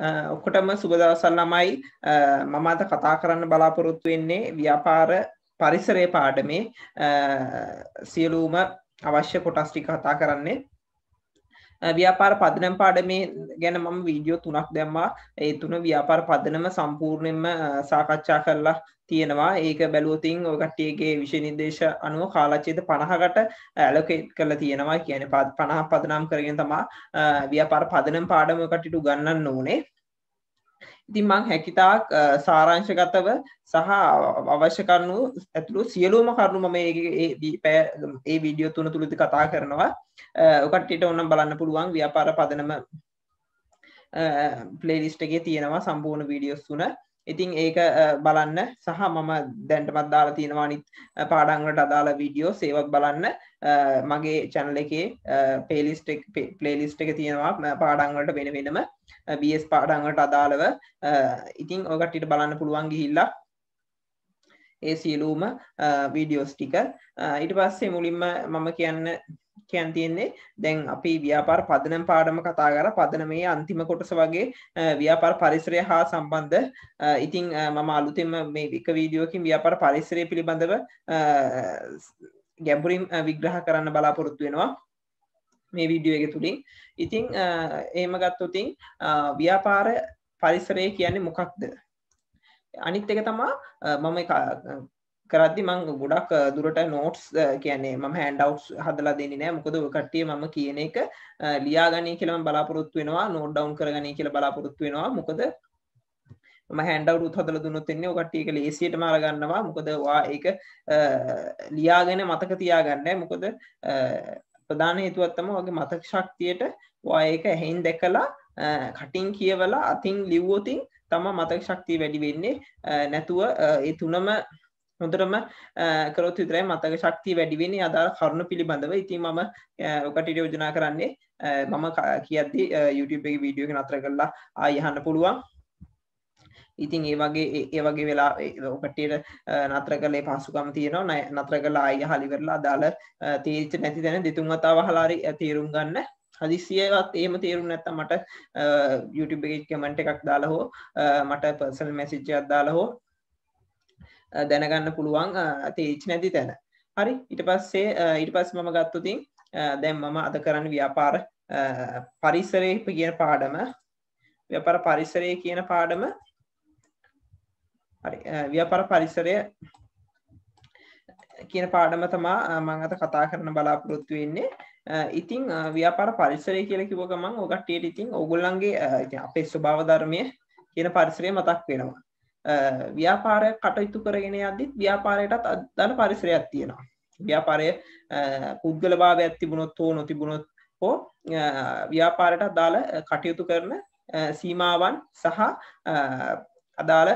ඔක්කොටම සුබදවසල් ළමයි මම අද කතා කරන්න බලාපොරොත්තු වෙන්නේ ව්‍යාපාර පරිසරය පාඩමේ සියලූම අවශ්‍ය කොටස් ටික කතා කරන්නේ ව්‍යාපාර පදනම් පාඩමේ ගැන මම වීඩියෝ තුනක් දැම්මා ඒ තුන ව්‍යාපාර පදනම සම්පූර්ණයෙන්ම සාකච්ඡා කරලා තියෙනවා ඒක බැලුවතින් ඔකට්ටියගේ විෂය නිර්දේශ අනුව කාලච්චේද පණහකට ඇලොකේට් කරලා තියෙනවා කියන පත් පණහ පදනම් කරගෙන තමා ව්‍යාපාර පදනම් පාඩම කට්ටිට ගන්න ඕනේ ඉතින් මං හැකිතාක් සාරංශගතව සහ අවශ්‍ය කරුණු ඇතුළු සියලුම කරුණු මම ඒ වීඩියෝ තුන තුළද කතා කරනවා ඔකට්ටට ඔන්නම් බලන්න පුළුවන් ව්‍යාපාර පදනම ප්ලේලිස්ට් එකේ තියෙනවා සම්පූර්ණ වීඩියෝස් තුන ඉතිං ඒක බලන්න සහ මම දැන්ටමත් දාලා තියෙනවානිත් පාඩංගලට අදාළ වීඩියෝ සේවත් බලන්න මගේ චැනල එකේ පේලිස්ට පලේලිස්ට එක තියෙනවා පාඩංගලට වෙන වෙනම බස් පාඩංගලට අදාළව ඉතිං ඔකටට බලන්න පුළුවන් ගිහිල්ලා ඒ සියලූම වීඩියෝස් ටික ඊට පස්සේ මුලින්ම මම කියන්න කියන් තියෙන්නේ දැන් අපි ව්‍යාපාර පදනම් පාඩම කතා කර පදන මේ අන්තිම කොටස වගේ ව්‍යාපාර පරිසරය හා සම්බන්ධ ඉතිං මම අලුතෙම මේ එක වීඩියෝකින් ව්‍යාපාර පරිසරය පිළිබඳව ගැඹුරින් විග්‍රහ කරන්න බලාපොරොත්තු වෙනවා මේ වීඩියෝ එක තුළින් ඉතිං එහෙම ගත්තොතින් ව්‍යාපාර පරිසරය කියන්නේ මොකක්ද අනිත් එක තමා මම කරදදි මං ගොඩක් දුරට නෝට්ස් කියන්නේ මම හැන්ඩව් හදලා දෙන්නේ නෑ මොකද කට්ටිය මම කියන එක ලියාගනය කියලම බලාපොරොත්තු වෙනවා නෝඩ් ඩවන් කරගනය කියල බලාපොරොත්තු වෙනවා මොකද හැන්ඩවු හදල දුන්නොත්තෙන්නේ ඔකට්ටියක ලේසියට මාරගන්නවා මොකදවා ඒක ලියාගෙන මතක තියාගන්න මොකද ප්‍රධාන හේතුවත්තම වගේ මතක ශක්තියට වායක හෙයින් දැකලා කටින් කියවලා අතින් ලිව්වෝතින් තම මතක ශක්තිය වැඩි වෙන්නේ නැතුව ඒ තුනම හොඳරම කරොත් විතරයි මතක ශක්ති වැඩිවෙන්නේ අදාළ කරුණු පිළිබඳව ඉතින් මම ඔකටට යෝජනා කරන්නේ මම කියද්දි YouTube එක වීඩියෝ එක නතර කරලා ආය අහන්න පුළුවන් ඉතින් ඒ වගේ ඒ වගේ වෙලා ඔකටට නතර කළේ පහසුකම් තියෙනවා නතර කළා ආය අහලා ඉවරලා අදාළ තීරිච්ච නැති දැන දෙතුන් වතාව අහලා හරි තීරුම් ගන්න හදිසියවත් ඒම තේරුම් නැත්තම් මට YouTube එකේ කමෙන්ට් එකක් දාලා හෝ මට පර්සනල් මැසේජ් එකක් දාලා හෝ දැනගන්න පුළුවන් තේච් නැති තැන හරි ඉට පස්සේ ඉට පස් මම ගත්තුතින් දැන් මම අද කරන්න ව්‍යාපාර පරිසරය කියන පාඩම ව්‍යපර පරිසරය කියන පාඩම ව්‍යපර පරිසරය කියන පාඩම තමා මං අත කතා කරන බලාපොරොත්තු වෙන්නේ ඉතිං ව්‍යාපාර පරිසරය කියල කිවගමන් ඔගට්ටියට ඉතිං ඔගුල්ලන්ගේ ඉති අපේ ස්වභාවධර්මය කියන පරිසරය මතක් වෙනවා ව්‍යාපාරයක් කටයුතු කරගෙන යද්දිත් ව්‍යාපාරයටත් අදාළ පරිසරයක් තියෙනවා. ව්‍යාපාරය පුද්ගල භාවයක් තිබුණොත් හෝ නොතිබුණොත් හෝ ව්‍යාපාරයට අදාළ කටයුතු කරන සීමාවන් සහ අදාළ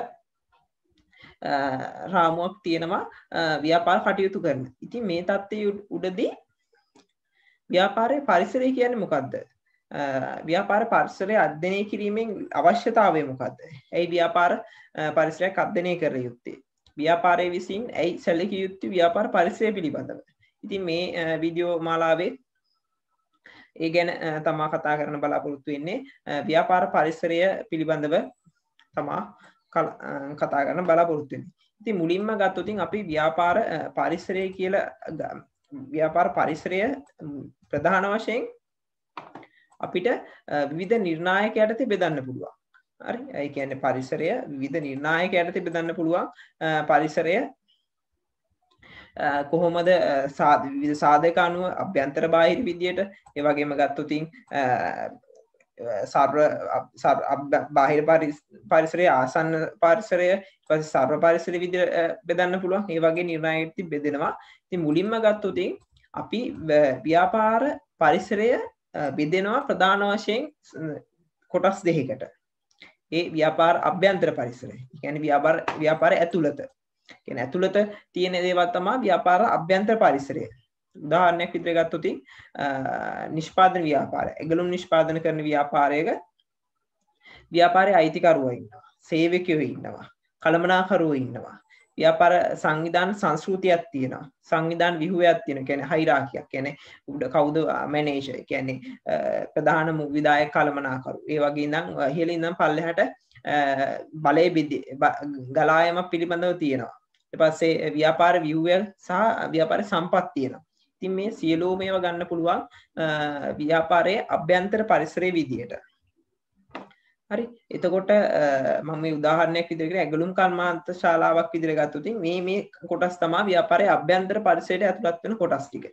රාමුවක් තියෙනවා ව්‍යාපාර කටයුතු කරන. ඉතින් මේ தත්ත්වයේ උඩදී ව්‍යාපාරයේ පරිසරය කියන්නේ මොකද්ද? ව්‍යාපාර පරිසරය අධ්‍යනය කිරීමෙන් අවශ්‍යතාවය මොකක්ද ඇයි ව්‍යාපාර පරිසරයක් අධ්‍යනය කර යුත්තේ ව්‍යාපාරය විසින් ඇයි සැලක යුත්තු ව්‍යාපාර පරිසරය පිළිබඳව ඉතින් මේ විඩියෝ මාලාවේ ඒ ගැන තමා කතා කරන බලාපොරොත්තු වෙන්නේ ව්‍යාපාර පරිසරය පිළිබඳව තමා කතා කරන බලාපොරොත්තු වෙන්නේ ඉතින් මුලින්ම ගත්තොතින් අපි ව්‍යාපාර පරිසරය කියලා ව්‍යාපාර පරිසරය ප්‍රධාන වශයෙන් අපිට විවිධ නිර්ණායක යටතේ බෙදන්න පුළුවන්. හරි? ඒ කියන්නේ පරිසරය විවිධ නිර්ණායක යටතේ බෙදන්න පුළුවන්. පරිසරය කොහොමද විධ සාධක අනුව අභ්‍යන්තර බාහිර විදියට ඒවගේම ගත්තුතින් සර්ව බාහිර පරිසරය ආසන්න පරිසරය සර්ව පරිසර විදි බෙදන්න පුළුවන් ඒ වගේ නිර්ණයති බෙදෙනවා ති මුලින්ම ගත්තුතින් අපි ව්‍යාපාර පරිසරය බෙදෙනවා ප්‍රධාන වශයෙන් කොටස් දෙහිකට ඒ ව්‍යාපාර අභ්‍යන්තර පරිසරය ගැන ව්‍යාපාර ව්‍යාපාර ඇතුළත ගැන ඇතුළත තියෙන දේවත්තමා ව්‍යාපාර අභ්‍යන්තර පරිසරය උදාහරණයක් විතර ගත්තොතින් නිෂ්පාදන ව්‍යාපාර එගලුම් නිෂ්පාදන කරන ව්‍යාපාරයක ව්‍යාපාරය අයිතිකරුව ඉන්නවා සේවකයෝ ඉන්නවා කළමනාකරුව ඉන්නවා ව්‍යාපාර සංවිධාන සංස්කෘතියක් තියෙනවා සංවිධාන විහුවයක් තියෙන කැන හයිරාකියක් කැනෙ උඩ කවුද මැනේෂ කැනෙ ප්‍රධාන මුවිදාය කළමනාකරු ඒ වගේ දම් හලින්දම් පල්ලහට බලය බිදි ගලායම පිළිබඳව තියෙනවා එපස්සේ ව්‍යාපාර විව්වල් සහ ව්‍යාපාර සම්පත් තියෙනවා ඉතින් මේ සියලෝ මේව ගන්න පුළුවන් ව්‍යාපාරය අභ්‍යන්තර පරිසරය විදියට හරි එතකොට මම උදාහරණයක් විදිරට ඇගලුම් කල්මාන්ත ශාලාවක් විදිර ගත්තුතින් මේ මේ කොටස් තමා ව්‍යාපාරය අභ්‍යන්තර පරිසයට ඇතුළත්වෙන කොටස්ටික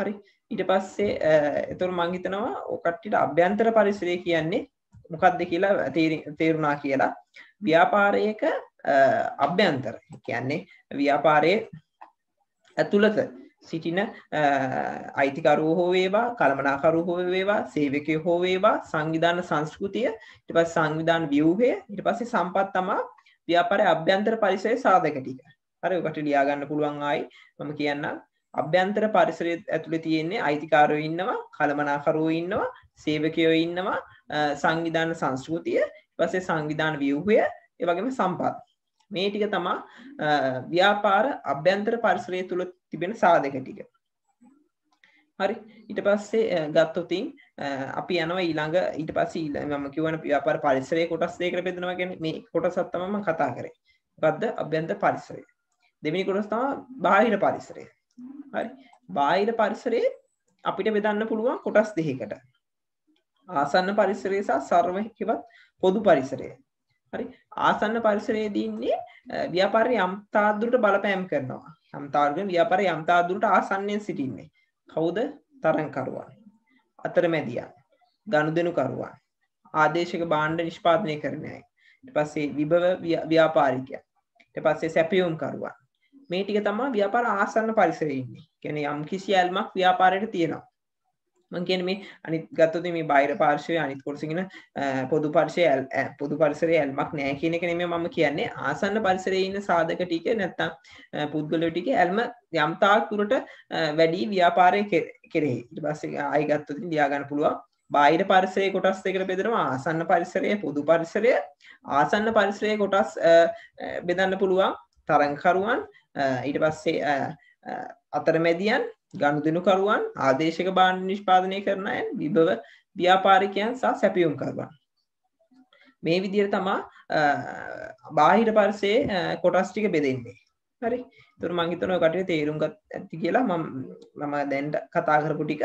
හරි ඉට පස්සේ එතුර මංහිතනවා ඕකට්ටිට අභ්‍යන්තර පරිසරය කියන්නේ මොකක්ද කියලා තේරුණා කියලා ව්‍යාපාරයක අභ්‍යන්තර කියන්නේ ව්‍යාපාරය ඇතුළත සිටින අයිතිකරු හෝ වේවා කළමනාකරු හෝ වේවා සේවකය හෝ වේවා සංවිධාන සංස්කෘතිය ඊට පස්සේ සංවිධාන ව්‍යුහය ඊට පස්සේ සම්පත් තමා ව්‍යාපාරයේ අභ්‍යන්තර පරිසරයේ සාධක ටික. හරි ඔකට ලියා ගන්න පුළුවන් ආයි මම කියන්නම්. අභ්‍යන්තර පරිසරයේ ඇතුලේ තියෙන්නේ අයිතිකාරයෝ ඉන්නවා, කළමනාකරුවෝ ඉන්නවා, සේවකයෝ ඉන්නවා, සංවිධාන සංස්කෘතිය, ඊට පස්සේ සංවිධාන ව්‍යුහය, ඒ වගේම සම්පත්. මේ ටික තමා ව්‍යාපාර අභ්‍යන්තර පරිසරය තුල තිබෙන සාධක ටික හරි ඊට පස්සේ ගත්තොතින් අපි යනව ඊළඟ ඊට පස්ස ම කිවන පියාපර පරිසරය කොටස් දෙකට බෙදෙනවා ගැන මේ කොටසත් තමම කතා කරේ ගත්ද අභ්‍යන්ත පරිසරය දෙමිනි කොටස් තම බාහිර පරිසරය හරි බාහිර පරිසරයේ අපිට බෙදන්න පුළුවන් කොටස් දෙහකට ආසන්න පරිසරය සහ සර්වහෙවත් පොදු පරිසරය හරි ආසන්න පරිසරයේ දන්නේ ව්‍යාපාරය යම්තාදුරට බලපෑම් කරනවා යම්තාර්ගෙන් ව්‍යාපාර යම්තාදුරට ආසන්නයෙන් සිටින්නේ කවුද තරංකරුවන් අතරමැදියන් ගනුදෙනුකරුවන් ආදේශක භාණ්ඩ නිෂ්පාදනය කරන අය ඊට පස්සේ විභව ව්‍යාපාරිකයන් ඊට පස්සේ සැපියුම් කරුවන් මේ ටික තමයි ව්‍යාපාර ආසන්න පරිසරයේ ඉන්නේ කියන්නේ යම්කිසි ඇල්මක් ව්‍යාපාරයට තියෙනවා මංකන මේ අනිත් ගත්තද මේ බයිර පාර්ශවය අනිත් කොරසිගෙන පොදු පර්ශය ඇල් පොදු පරිසරය ඇල්මක් නෑ කියන එක නෙම මම කියන්නේ ආසන්න පරිසරය ඉන්න සාධක ටික නැත්තම් පුද්ගලෝ ටික ඇල්ම යම්තාක් තුරට වැඩි ව්‍යාපාරය කෙරෙහි ඉට පස්ස අයි ගත්තතින් ලියාගන්න පුළුවන් බාහිර පරිසරය කොටස් දෙකට බෙදෙනවා ආසන්න පරිසරය පොදු පරිසරය ආසන්න පරිසරය කොටස් බෙදන්න පුළුවන් තරංකරුවන් ඊට පස්සේ අතරමැදියන් ගනුදෙනුකරුවන් ආදේශක බාණ්ඩ නිෂ්පාදනය කරන අය විභව ව්‍යාපාරිකයන් සහ සැපියුම් කරවන්. මේ විදියට තමා බාහිර පරිසේ කොටස් ටික බෙදෙන්නේ. හරි. ඒතර මම හිතනවා කටේ තේරුම් ගත් ඇති කියලා මම මම දැන් කතා කරපු ටික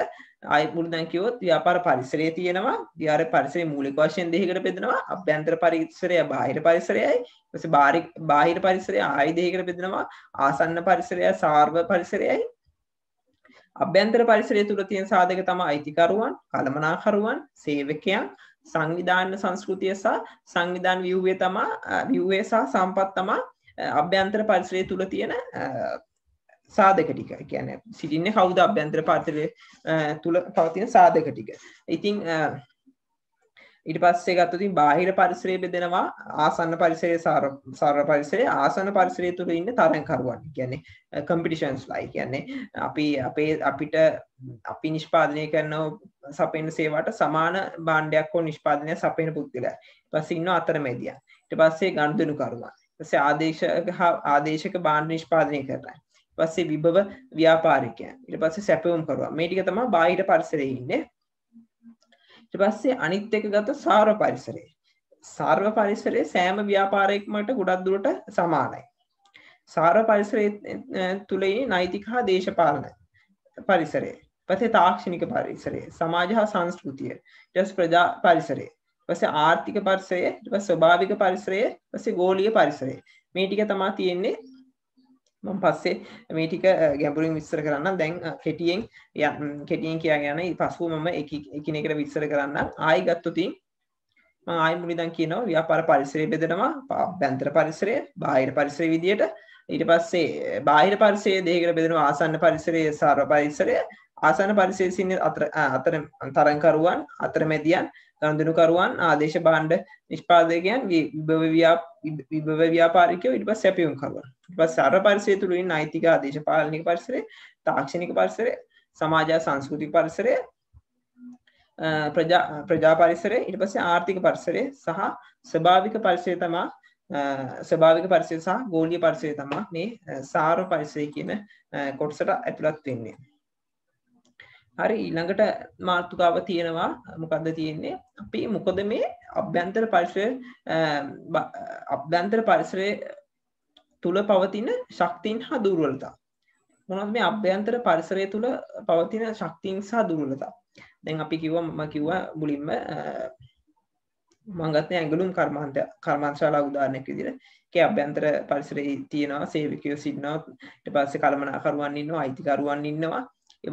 ආයි මුළු දැන් කිව්වොත් ව්‍යාපාර පරිසරයේ තියෙනවා ව්‍යාපාර පරිසරයේ මූලික වශයෙන් දෙකකට බෙදෙනවා අභ්‍යන්තර පරිසරය බාහිර පරිසරයයි ඊපස්සේ බාහිර පරිසරය ආයි දෙකකට බෙදෙනවා ආසන්න පරිසරය සාර්ව පරිසරයයි අභ්‍යන්තර පරිසරය තුළ තියෙන සාධක තම අයිතිකරුවන් කළමනාකරුවන් සේවකයන් සංවිධාන්න සංස්කෘතිය සහ සංවිධාන් විව්වේ තමා විව්වේ සහ සම්පත් තමා අභ්‍යන්තර පරිසරය තුළ තියෙන සාධක ටික කියන සිටින්නේ කවුද අභ්‍යන්තර පරිසරය තුළ පවතින සාධක ටික ඉතින් ඉට පස්සේ ගත්තුතින් බාහිර පරිසරය බෙදෙනවා ආසන්න පරිසරය සාර සාර පරිසරය ආසන පරිසරය තුළ ඉන්න තරන්කරුවන් කියන්නේ කම්පිටිෂන්ස් ලයි කියන්නේ අපි අපේ අපිට අපි නිෂ්පාදනය කරනව සපෙන් සේවට සමාන බාණ්ඩයක් හෝ නිෂ්පාදනය සපෙන පුද්ගලයා පස්ස ඉන්න අතර මැදිය ඉට පස්සේ ගණුදනුකරුවන් පස්සේ ආදේශක හා ආදේශක බාණ්ඩ නිෂ්පාදනය කරන පස්සේ විභව ව්‍යාපාරිකයන් ඉට පස්සේ සැපවුම් කරවා මේටික තම බාහිට පරිසරය ඉන්නේ ඊට පස්සේ අනිත් එක ගත සාර්ව පරිසරය. සාර්ව පරිසරයේ සෑම ව්‍යාපාරයක්මට ගොඩක් දුරට සමානයි. සාර්ව පරිසරයේ තුලේ නෛතික හා දේශපාලන පරිසරය. පස්සේ තාක්ෂණික පරිසරය, සමාජ හා සංස්කෘතිය, ඊට ප්‍රජා පරිසරය. පස්සේ ආර්ථික පරිසරය, ඊට ස්වභාවික පරිසරය, පස්සේ ගෝලීය පරිසරය. මේ ටික තමයි තියෙන්නේ මම පස්සේ මේ ටික ගැඹුරින් විස්තර කරන්න දැන් කෙටියෙන් කෙටියෙන් කියා ගැන පසුව මම එකිනෙකට විස්තර කරන්න ආයි ගත්තොතින් මම ආයි මුලින්දන් කියනවා ව්‍යාපාර පරිසරය බෙදෙනවා බැන්තර පරිසරය බාහිර පරිසරය විදියට ඊට පස්සේ බාහිර පරිසරය දෙකකට බෙදෙනවා ආසන්න පරිසරය සර්ව පරිසරය ආසන්න පරිසරයේ සින්න අතර අතර තරංකරුවන් අතරමැදියන් ගනුදෙනුකරුවන් ආදේශ භාණ්ඩ නිෂ්පාදකයන් විභව ව්‍යාපාරිකයෝ ඊට පස්සේ සැපයුම්කරුවන් සර පරිසය තුළින් නෛතික අදේශපාලනික පරිසරේ තාක්ෂණික පරිසරය සමාජා සංස්කෘති පරිසරය ප්‍රජා පරිසරය ඉට පසේ ආර්ථික පරිසරය සහ ස්භාවික පරිසය තමා ස්භාවික පරිසය සහ ගෝලිය පරිසය තමා මේ සාර පරිසය කියන කොටසට ඇතුළත් වෙන්නේ. හරි ඊළඟට මාර්තුකාව තියෙනවා මොකක්ද තියෙන්නේ අපි මොකද මේ අභ්‍යන්තර පරිසරය අභ්‍යන්තර පරිසරය තුළ පවතින ශක්තින් හා දුර්වලතා මොනත් මේ අභ්‍යන්තර පරිසරය තුළ පවතින ශක්තින් සහ දුර්වලතා දැන් අපි කිව්ව ම කිව්ව මුලින්ම මංගත්න ඇගලුම් කර්මාන්ත කර්මාංශාලා උදාරණයක් විදිර එක අභ්‍යන්තර පරිසරයේ තියෙනවා සේවිකයෝ සින්නාවට පස්සේ කළමනාකරුවන් ඉන්නවා අයිතිකරුවන් ඉන්නවා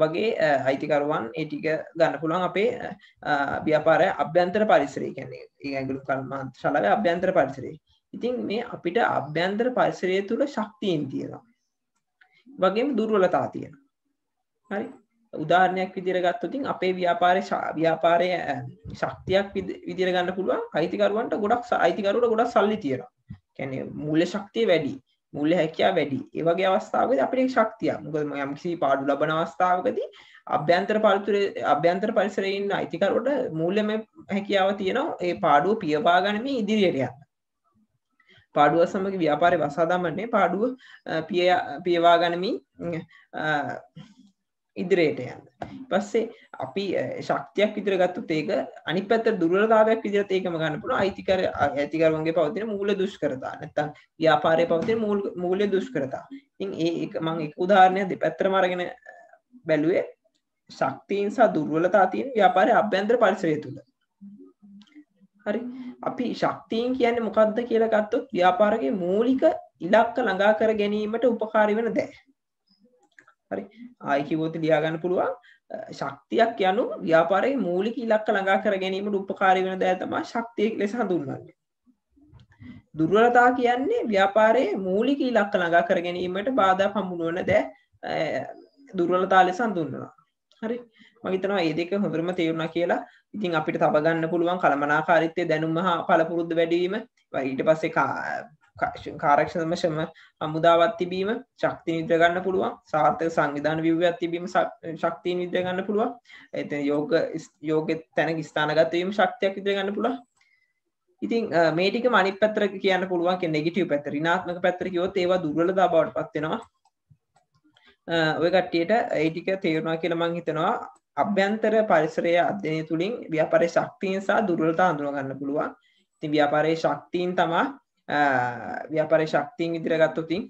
වගේ අයිතිකරුවන් ඒටික ගන්න පුළුවන් අපේ ව්‍යාපාරය අභ්‍යන්තර පරිසරය කියන්නේ ඒ ඇගලුම් කර්මාන්ත ශලාව අභ්‍යන්තර පරිසරේ ඉතින් මේ අපිට අභ්‍යන්තර පරිසරය තුළ ශක්තියෙන් තියෙනවා වගේම දුර්වලතා තියෙන හරි උදාරණයක් විදිර ගත්තතින් අපේ ව්‍යාපාරය ව්‍යාපාරය ශක්තියක් විදිර ගන්න පුළුවන් අයිතිකරුවන්ට ගොඩක් අයිතිකරුට ගොඩක් සල්ලි තියෙන කැනෙ මුල්ල ශක්තිය වැඩි මුල්ල හැකයා වැඩි ඒවගේ අවස්ථාවද අපිට ශක්තිය මුකදම යම්කිසි පාඩු ලබන අවස්ථාවකද අභ්‍යන්තර පල්තුර අභ්‍යන්තර පරිසරඉන්න අයිතිකරුට මුල්ලම හැකියාව තියෙනවා ඒ පාඩුව පියපාගනම ඉදිරියට යන්න පාඩුව සමඟ ව්‍යාපාරය වසාදාමරන්නේ පාඩුව පියවා ගනමින් ඉදිරයට යන්න පස්සේ අපි ශක්තියක් ඉදිර ගත්තුත් ඒක අනි පැත දුරලාභයක් විදිර ඒකම ගන්න පුළ අයිතිකර ඇතිකරුවන්ගේ පවතින මූල දුෂ්කරතා නැත්තං ව්‍යාපාරය පවතින මූලය දුෂ්කරතා ඉතින් ඒ මං එක උදාහරණය දෙපැත්තර මරගෙන බැලුවේ ශක්තිීන් සහ දුර්වලතා තියෙන් ව්‍යාපාරය අභ්‍යන්ත්‍ර පරිසරය තුළ හරි අපි ශක්තියෙන් කියන්නේ මොකක්ද කියලා ගත්තොත් ව්‍යාපාරගේ මූලික ඉලක්ක ළඟා කර ගැනීමට උපකාරී වෙන දෑ. හරි ආයි කිව්වොත් ලියා ගන්න පුළුවන් ශක්තියක් යනු ව්‍යාපාරයේ මූලික ඉලක්ක ළඟා කර ගැනීමට උපකාරී වෙන දෑ තමයි ශක්තිය ලෙස හඳුන්වන්නේ. දුර්වලතා කියන්නේ ව්‍යාපාරයේ මූලික ඉලක්ක ළඟා කර ගැනීමට බාධා පමුණුවන දෑ දුර්වලතා ලෙස හඳුන්වනවා. හරි මහිතනවා ඒ දෙක හොඳරම තේරුණා කියලා ඉතින් අපිට තබගන්න පුළුවන් කළමනාකාරිත්තය දැනුම හා පලපුරුද්ද වැඩීම ඊට පස්සේ කාරක්ෂමශම අමුදාවත් තිබීම ශක්ති නිද්‍රගන්න පුළුවන් සාර්ථක සංවිධාන විව්‍යත් තිබීම ශක්තිය නිද්‍රගන්න පුළුවන් ඇති යෝග යෝග තැන ස්ථානගතවීම ශක්තියක් විද්‍රගන්න පුළුව ඉතින් මේටික මනි පැතර කියන්න පුළුවන් නෙගටව පැත රිනාත්මක පැතරකයෝත් ඒවා දුරලද බවට පත්වෙනවා ඔය කට්ටියට ඒටික තේරුණවා කියලමං හිතනවා අභ්‍යන්තර පරිසරය අධ්‍යනය තුළින් ව්‍යාපරය ශක්තියෙන් සහ දුරලතා අඳුරගන්න පුළුවන් ති ව්‍යාපාරය ශක්තිීන් තමා ව්‍යාපරය ශක්තිීන් ඉදිරගත්තුතින්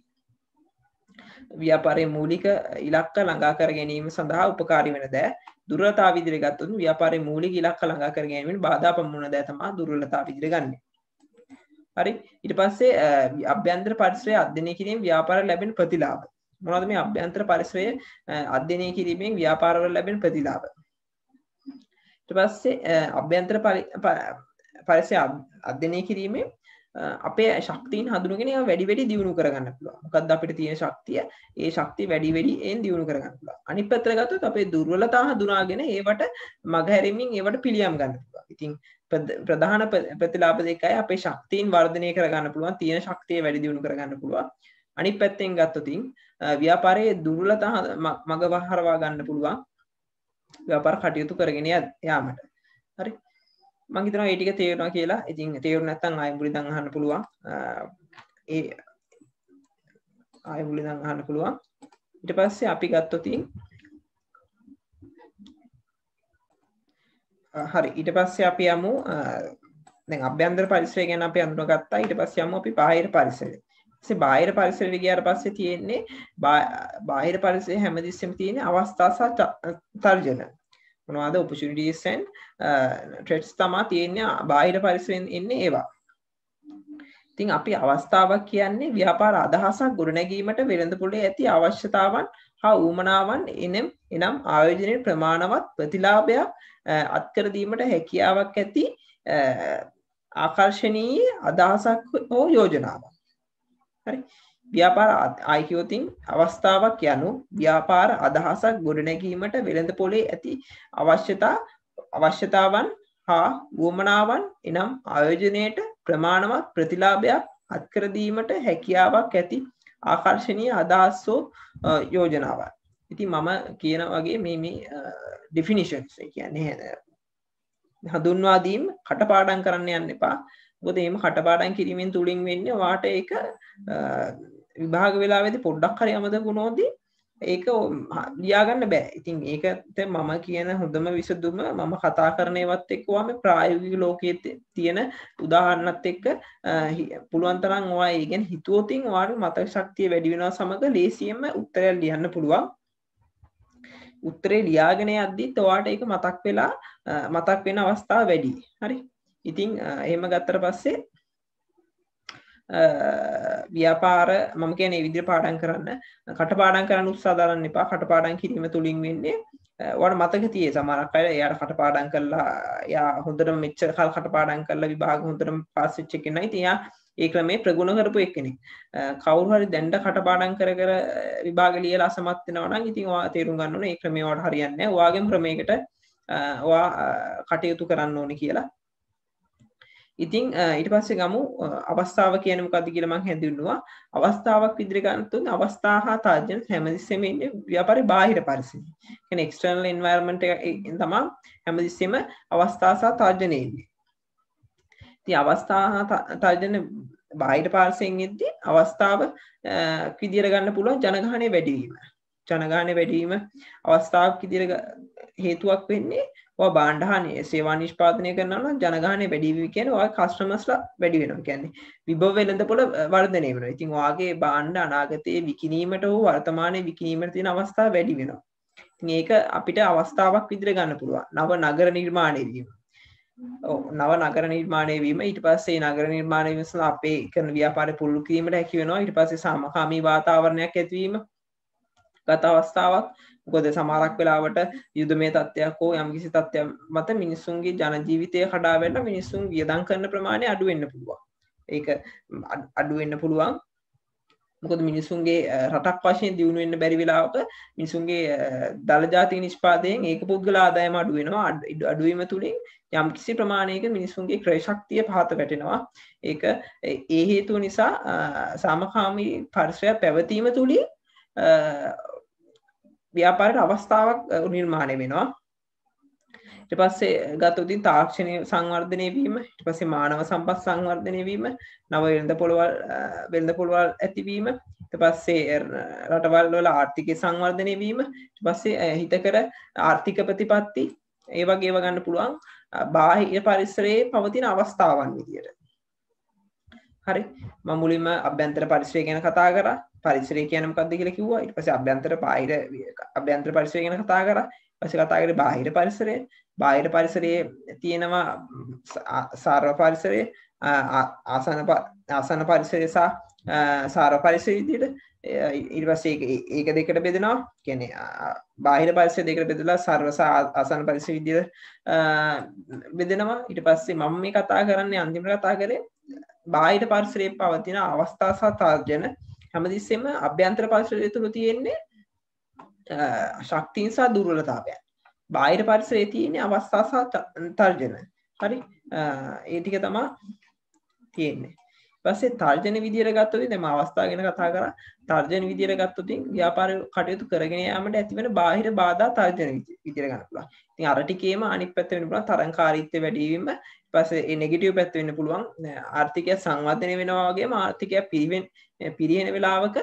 ව්‍යාපාරය මූලික ඉලක්ක ළඟා කර ගැනීම සඳහා උපකාරි වෙන දෑ දුරතා විදිරගත්තුන් ව්‍යාපාරය මූලි ඉලක්ක ළඟා කර ගැනීමෙන් බාධා පමුණ දෑතමා දුරලතා විදිරගන්න හරි ඉට පස්සේ අභ්‍යන්ත්‍ර පරිසරය අධ්‍යනය කිරීම ව්‍යාපාර ලැබෙන ප්‍රතිලාබ මොනවද මේ අභ්‍යන්තර පරිසරය අධ්‍යයනය කිරීමෙන් ව්‍යාපාරවල ලැබෙන ප්‍රතිලාභ ඊට පස්සේ අභ්‍යන්තර පරිසරය අධ්‍යයනය කිරීමෙන් අපේ ශක්තියන් හඳුනගෙන ඒවා වැඩි වැඩි දියුණු කරගන්න පුළුවන්. මොකද්ද අපිට තියෙන ශක්තිය? ඒ ශක්තිය වැඩි වැඩියෙන් දියුණු කරගන්න පුළුවන්. අනිත් පැත්තට ගත්තොත් අපේ දුර්වලතා හඳුනාගෙන ඒවට මගහැරීමෙන් ඒවට පිළියම් ගන්න පුළුවන්. ඉතින් ප්‍රධාන ප්‍රතිලාභ දෙකයි අපේ ශක්තියන් වර්ධනය කරගන්න පුළුවන්. තියෙන ශක්තිය වැඩි දියුණු කරගන්න පුළුවන්. අනි පැත්තෙන් ගත්තතින් ව්‍යාපාරයේ දුර්ලතා මඟ වහරවා ගන්න පුළුවන් ව්‍යාපාර කටයුතු කරගෙන යාමට හරි මංගිතන ඒටික තේරුණා කියලා ඉතින් තේරුණ නැත්තං අය බුලි දංහන්න පුළුවන් ඒ අය බුලි දංහන්න පුළුවන් ඉට පස්සේ අපි ගත්තොතින් හරි ඊට පස්සේ අපි යමු අභ්‍යන්දර පරිසය ගැන අප අඳුන ගත්තා ඊට පස්ස යම අපි පාහිර පරිසරේ සේ බාහිර පරිසරයට ගියාට පස්සේ තියෙන්නේ බාහිර පරිසරයේ හැමදෙස්සෙම තියෙන අවස්ථා සහ තර්ජන මොනවාද opportunities and threats තමයි තියෙන්නේ බාහිර පරිසරයෙන් එන්නේ ඒවා. ඉතින් අපි අවස්ථාවක් කියන්නේ ව්‍යාපාර අදහසක් ගොඩනැගීමට වෙළඳපොලේ ඇති අවශ්‍යතාවන් හා ඌමනාවන් එනම් එනම් ආයෝජනයේ ප්‍රමාණවත් ප්‍රතිලාභයක් අත්කර දීමට හැකියාවක් ඇති ආකර්ශනීය අදහසක් හෝ යෝජනාවක්. හරි ව්‍යාපාර අයිකයෝතින් අවස්ථාවක් යනු ව්‍යාපාර අදහසක් ගොඩනැගීමට වෙළඳ පොලේ ඇති අවශ්‍යතා අවශ්‍යතාවන් හා ගුවමනාවන් එනම් ආයෝජනයට ප්‍රමාණවත් ප්‍රතිලාභයක් අත්කරදීමට හැකියාවක් ඇති ආකර්ශණය අදහස්සෝ යෝජනාවත්. ඉති මම කියන වගේ මේ ඩිෆිනිෂන්ස් කියන්නේ හඳුන්වාදීම් කටපාඩන් කරන්න යන්න එපා බොද එම කටපාඩන් කිරීමෙන් තුළින් වෙන්න වාට එක විභාග වෙලා වෙති පොඩ්ඩක් හරි අමත ගුණෝදී ඒක ලියාගන්න බෑ ඉතින් ඒකත මම කියන හොඳම විසදුම මම කතා කරනයවත් එක්වාම ප්‍රායෝගික ලෝකයේ තියෙන උදාහරන්නත් එක්ක පුළුවන්තරන් වා ඒගෙන් හිතුවතින් වාට මතක ශක්තිය වැඩිවෙනවා සමඟ ලේසියෙන්ම උත්තරැල් ලියන්න පුළුවන් උත්තරේ ලියාගෙන අද්දිත් ඔවාට ඒක මතක් වෙලා මතක් වෙන අවස්ථා වැඩි හරි ඉතිං එහෙම ගත්තර පස්සේ ව්‍යාපාර මම කියන විදිර පාඩන් කරන්න කටපාඩන් කරන්න උත්සාධරන්න එපා කටපාඩන් කිරීම තුළින් වෙන්නේ වට මතක තිය සමරක් අය එයාට කටපාඩන් කරලා යා හොඳට මෙච්චර කල් කටපාඩන් කරලා විභාග හොඳටම පාසිච්ච කෙනයි තියා ඒ ක්‍රමේ ප්‍රගුණ කරපු එක්කෙනෙක් කවුරු හරි දැන්ඩ කටපාඩන් කර කර විභාග ලියලා අසමත් වෙනවා නම් ඉතින් ඔයා තේරුම් ගන්න ඕනේ ඒ ක්‍රමේ වට හරියන්නේ නැහැ. ඔයාගේ ක්‍රමයකට ඔයා කටයුතු කරන්න ඕනේ කියලා ඉතිං ඊට පස්සේ ගමු අවස්ථාව කියනමකද කියලමං හැඳුන්නවා අවස්ථාවක් විදිරිගන්නතුන් අවස්ථා හා තාර්ජන හැමදිස්සෙම ඉන්න ව්‍යාපාරි බාහිර පරිසිදි කැන එක්ස්ටර්නල් එන්වර්මට තමා හැමදිස්සෙම අවස්ථා සහ තාර්ජනයන්නේ ති අවස්ථා හා තර්ජන බාහිර පාර්සයෙන් එද්දී අවස්ථාව විදිරගන්න පුළුවන් ජනගහනය වැඩීම ජනගානය වැඩීම අවස්ථාවක් විදිර හේතුවක් වෙන්නේ බාණ්ඩහනය සේවා නිෂ්පාතනය කරනවන ජනගානය වැඩිවී කියෙන වා කස්ටමස්ල වැඩි වෙනවා කියන්නේ විභව වෙලඳ පොල වර්ධනය වෙන ඉතින් වාගේ බාණ්ඩ අනාගතයේ විකිනීමට හෝ වර්තමානය විකිනීමට තින අවස්ථා වැඩි වෙනවා ඒක අපිට අවස්ථාවක් විදිර ගන්න පුළුවන් නව නගර නිර්මාණයවීම නව නගර නිර්මාණය වීම ඉට පස්සේ නගර නිර්මාණය විසල අපේ කරන ව්‍යාපාර පුල්ලු කිරීමට හැකිවෙනවා ඉට පසේ සාමකාමී වාතාවරණයක් ඇතිවීම ගත අවස්ථාවක් උකද සමාරක් වෙලාවට යුදමය තත්ත්වයක් හෝ යම්කිසි තත්ත්ය මත මිනිස්සුන්ගේ ජනජීවිතය කඩා වැට මිනිස්සුන් වියදං කරන ප්‍රමාණය අඩුවෙන්න්න පුළුවන් ඒක අඩුවෙන්න්න පුළුවන් මොකද මිනිසුන්ගේ රටක් වශයෙන් දියුණුවෙන්න්න බැරි වෙලාවක මිනිසුන්ගේ දළජාති නිෂ්පාදයෙන් ඒක පුද්ගල ආදායම අඩුවෙනවා අඩුවීම තුළින් යම්කිසි ප්‍රමාණයක මිනිසුන්ගේ ක්‍රේශක්තිය පහත වැටෙනවා ඒක ඒ හේතුව නිසා සාමකාමී පර්ශවය පැවතීම තුළින් ව්‍යාපාරට අවස්ථාවක් නිර්මාණය වෙනවා ට පස්සේ ගතතින් තාක්ෂණය සංවර්ධනය වීම ට පසේ මානව සම්පස් සංවර්ධනය වීම නව වෙළඳ පොළොවල් වෙළඳ පුළුවල් ඇතිවීම ට පස්සේ රටවල් වල ආර්ථිකය සංවර්ධනය වීම පස්සේ හිතකර ආර්ථික ප්‍රතිපත්ති ඒවගේ වගන්න පුළුවන් බාහිය පරිසරයේ පවතින අවස්ථාවන් විදියට හරි මමුලින්ම අභ්‍යන්තර පරිසරය ගැන කතා කර පරිසරය කියනමකක්ද කියල කිව්වා ඉට පස අභ්‍යන්තර පාහිර අභ්‍යන්ත්‍ර පරිසරය ගැන කතා කර පස කතාකර බාහිර පරිසරය බාහිර පරිසරයේ තියෙනවා සාර්ව පරිසරය ආසන ආසන පරිසරසා සාර පරිසරදිට ඉර්වසේ ඒක දෙකට බෙදෙනවා කැනෙ බාහිර පරිසය දෙකට බෙදලා සර්වසා අසන පරිස විදිද බෙදෙනවා ඉට පස්සේ මම මේ කතා කරන්නේ අන්තිම කතා කරේ බාහිර පරිසරයේ පවතින අවස්ථා සහ තර්ජන හැමතිස්සෙම අභ්‍යන්තර පරිසරය තුළ තියෙන්නේ ශක්තින් සහ දුර්වලතාවයන්. බාහිර පරිසරයේ තියෙන අවස්ථා සහ තර්ජන. හරි ඒ ටික තමා තියෙන්නේ. පස්සේ තර්ජන විදියට ගත්තොතින් දැන් මම අවස්ථාව ගැන කතා කරා. තර්ජන විදියට ගත්තොතින් ව්‍යාපාර කටයුතු කරගෙන යාමට ඇතිවන බාහිර බාධා තර්ජන විදියට ගන්න පුළුවන්. ඉතින් අර ටිකේම අනිත් පැත්ත වෙන්න පුළුවන් තරංකාරීත්වය වැඩි වීම, පසේ නෙගටව පැත්වවෙන්න පුළුවන් ආර්ථිකය සංවර්ධනය වෙනවාගේ ආර්ථිකය පිරිවෙන් පිරිහෙන වෙලාවක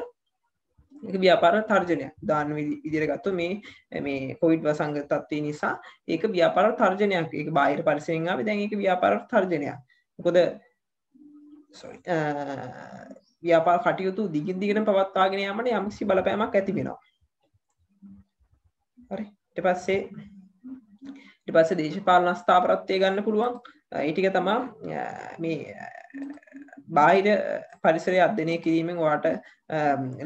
ව්‍යාපාර තර්ජනය දාන විදිරගත්තු මේ මේ කොවිඩ් වසංග තත්වය නිසා ඒක ව්‍යාපාර තර්ජනයක් එක බාහිර පරිසෙන්ාව දැන් එක ව්‍යාපාර තර්ජනයක් කොද ව්‍යාපා කටයුතු දිගින් දිගෙන පවත්වාගෙන යමට යම්සි බලපෑමක් ඇති වෙනවා හරි ට පස්සේ ට පස්සේ දේශපාලන ස්ථාපරත්වය ගන්න පුළුවන් ඊටික තමා මේ බාහිර පරිසරය අධ්‍යනය කිරීමෙන් වාට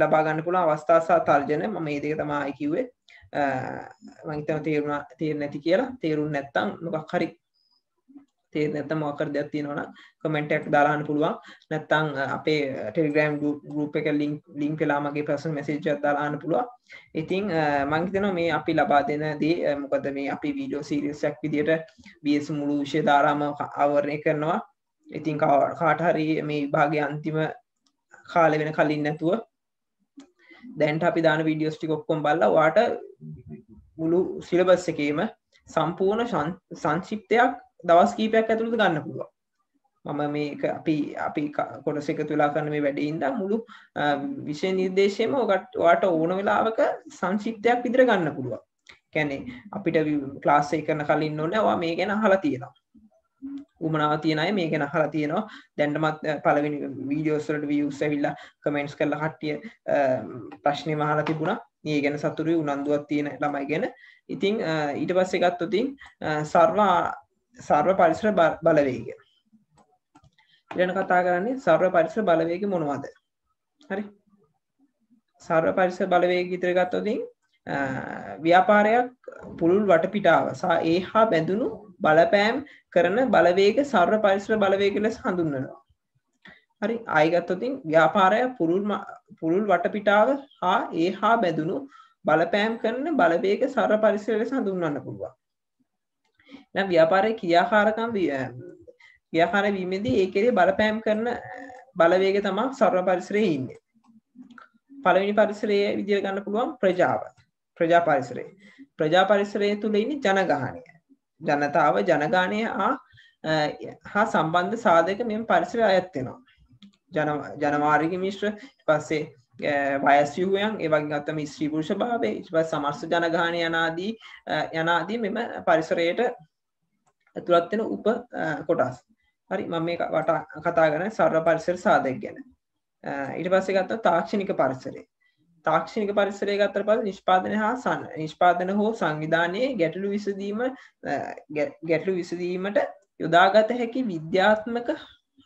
ලබාගන්න පුළ අවස්ථාසා තර්ජන ම මේ දෙක තමා කිව්වේ මංතම තේරුණා තේර නැති කියලා තේරුම් නැත්තං මොකක් හරි ඒ නැතම මොකක්ද දෙයක් තියෙනවා නම් කමෙන්ට් එකක් දාලා අහන්න පුළුවන් නැත්නම් අපේ Telegram group එක link link වෙලා මගේ personal message එකක් දාලා අහන්න පුළුවන් ඉතින් මම හිතනවා මේ අපි ලබා දෙන දේ මොකද මේ අපි video series එකක් විදියට BS මුළු විෂය ධාරාම ආවරණය කරනවා ඉතින් කාට හරි මේ විභාගයේ අන්තිම කාලේ වෙන කලින් නැතුව දැන්ට අපි දාන වීඩියෝස් ටික ඔක්කොම බලලා ඔයාට මුළු සිලබස් එකේම සම්පූර්ණ සංක්ෂිප්තයක් දවස් කීපයක් ඇතුළට ගන්න පුළුවන් මම මේ අපි අපි කොටස එක තුලා කරන මේ වැඩයින්ද මුළු විෂය නිර්දේශයම ඔකට වාට ඕන වෙලාවක සංශිප්තයක් විදිර ගන්න පුළුවන් කැනෙ අපිට ක්ලාස් එක කරන කලින් ඕන වා මේ ගැන අහලා තියෙනවා උමනාව තියෙන අය මේ ගැන අහලා තියෙනවා දැන්ටමත් පළවෙනි වීඩියෝස් වලට views ඇවිල්ලා comments කරලා කට්ටිය ප්‍රශ්නේ අහලා තිබුණා මේ ගැන සතුටුයි උනන්දුවක් තියෙන ළමයි ගැන ඉතින් ඊට පස්සේ ගත්තොත් සර්ව සර්ව පරිසර බලවේග ඉරන කතා කරන්නේ සර්ව පරිසර බලවේග මොනවාද හරි සර්ව පරිස බලවේග ඉතිර ගත්තොතින් ව්‍යාපාරයක් පුළුල් වට පිටාව සා ඒ හා බැඳුණු බලපෑම් කරන බලවේග සර්ව පරිසර බලවේග ලෙස හඳුන්වනවා හරි අයගත්තොතින් ව්‍යාපාරය පුරුල් පුරුල් වටපිටාව හා ඒ හා බැඳුණු බලපෑම් කරන බලවේග සර පරිසර ලෙස හඳුන්වන්න පුළුවන් නම් ව්‍යාපාරය ක්‍රියාකාරකම් ක්‍රියාකාර වීමේදී ඒ කෙරේ බලපෑම් කරන බලවේග තමා සර්ව පරිසරයේ ඉන්නේ. පළවෙනි පරිසරයේ විදියට ගන්න පුළුවන් ප්‍රජාව. ප්‍රජා පරිසරය. ප්‍රජා පරිසරය තුල ඉන්නේ ජනගහණය. ජනතාව ජනගහණය හා සම්බන්ධ සාධක මෙම පරිසරය අයත් වෙනවා. ජන ජනවාරික මිශ්‍ර පස්සේ වයස්යුවයන් ඒවගේ අත්තම ස්ත්‍රී පුරුෂ භාවය ඉ සමස්ත ජනගානය යනාදී යනාදී මෙම පරිසරයට ඇතුළත්වෙන උප කොටස් හරි මම මේ වට කතා කරන සර්ව පරිසර සාධක ගැන ඊට පස්සේ ගත්තා තාක්ෂණික පරිසරය තාක්ෂණික පරිසරය ගත්තර පස නිෂ්පාදන හා නිෂ්පාදන හෝ සංවිධානයේ ගැටලු විසඳීම ගැටලු විසඳීමට යොදාගත හැකි විද්‍යාත්මක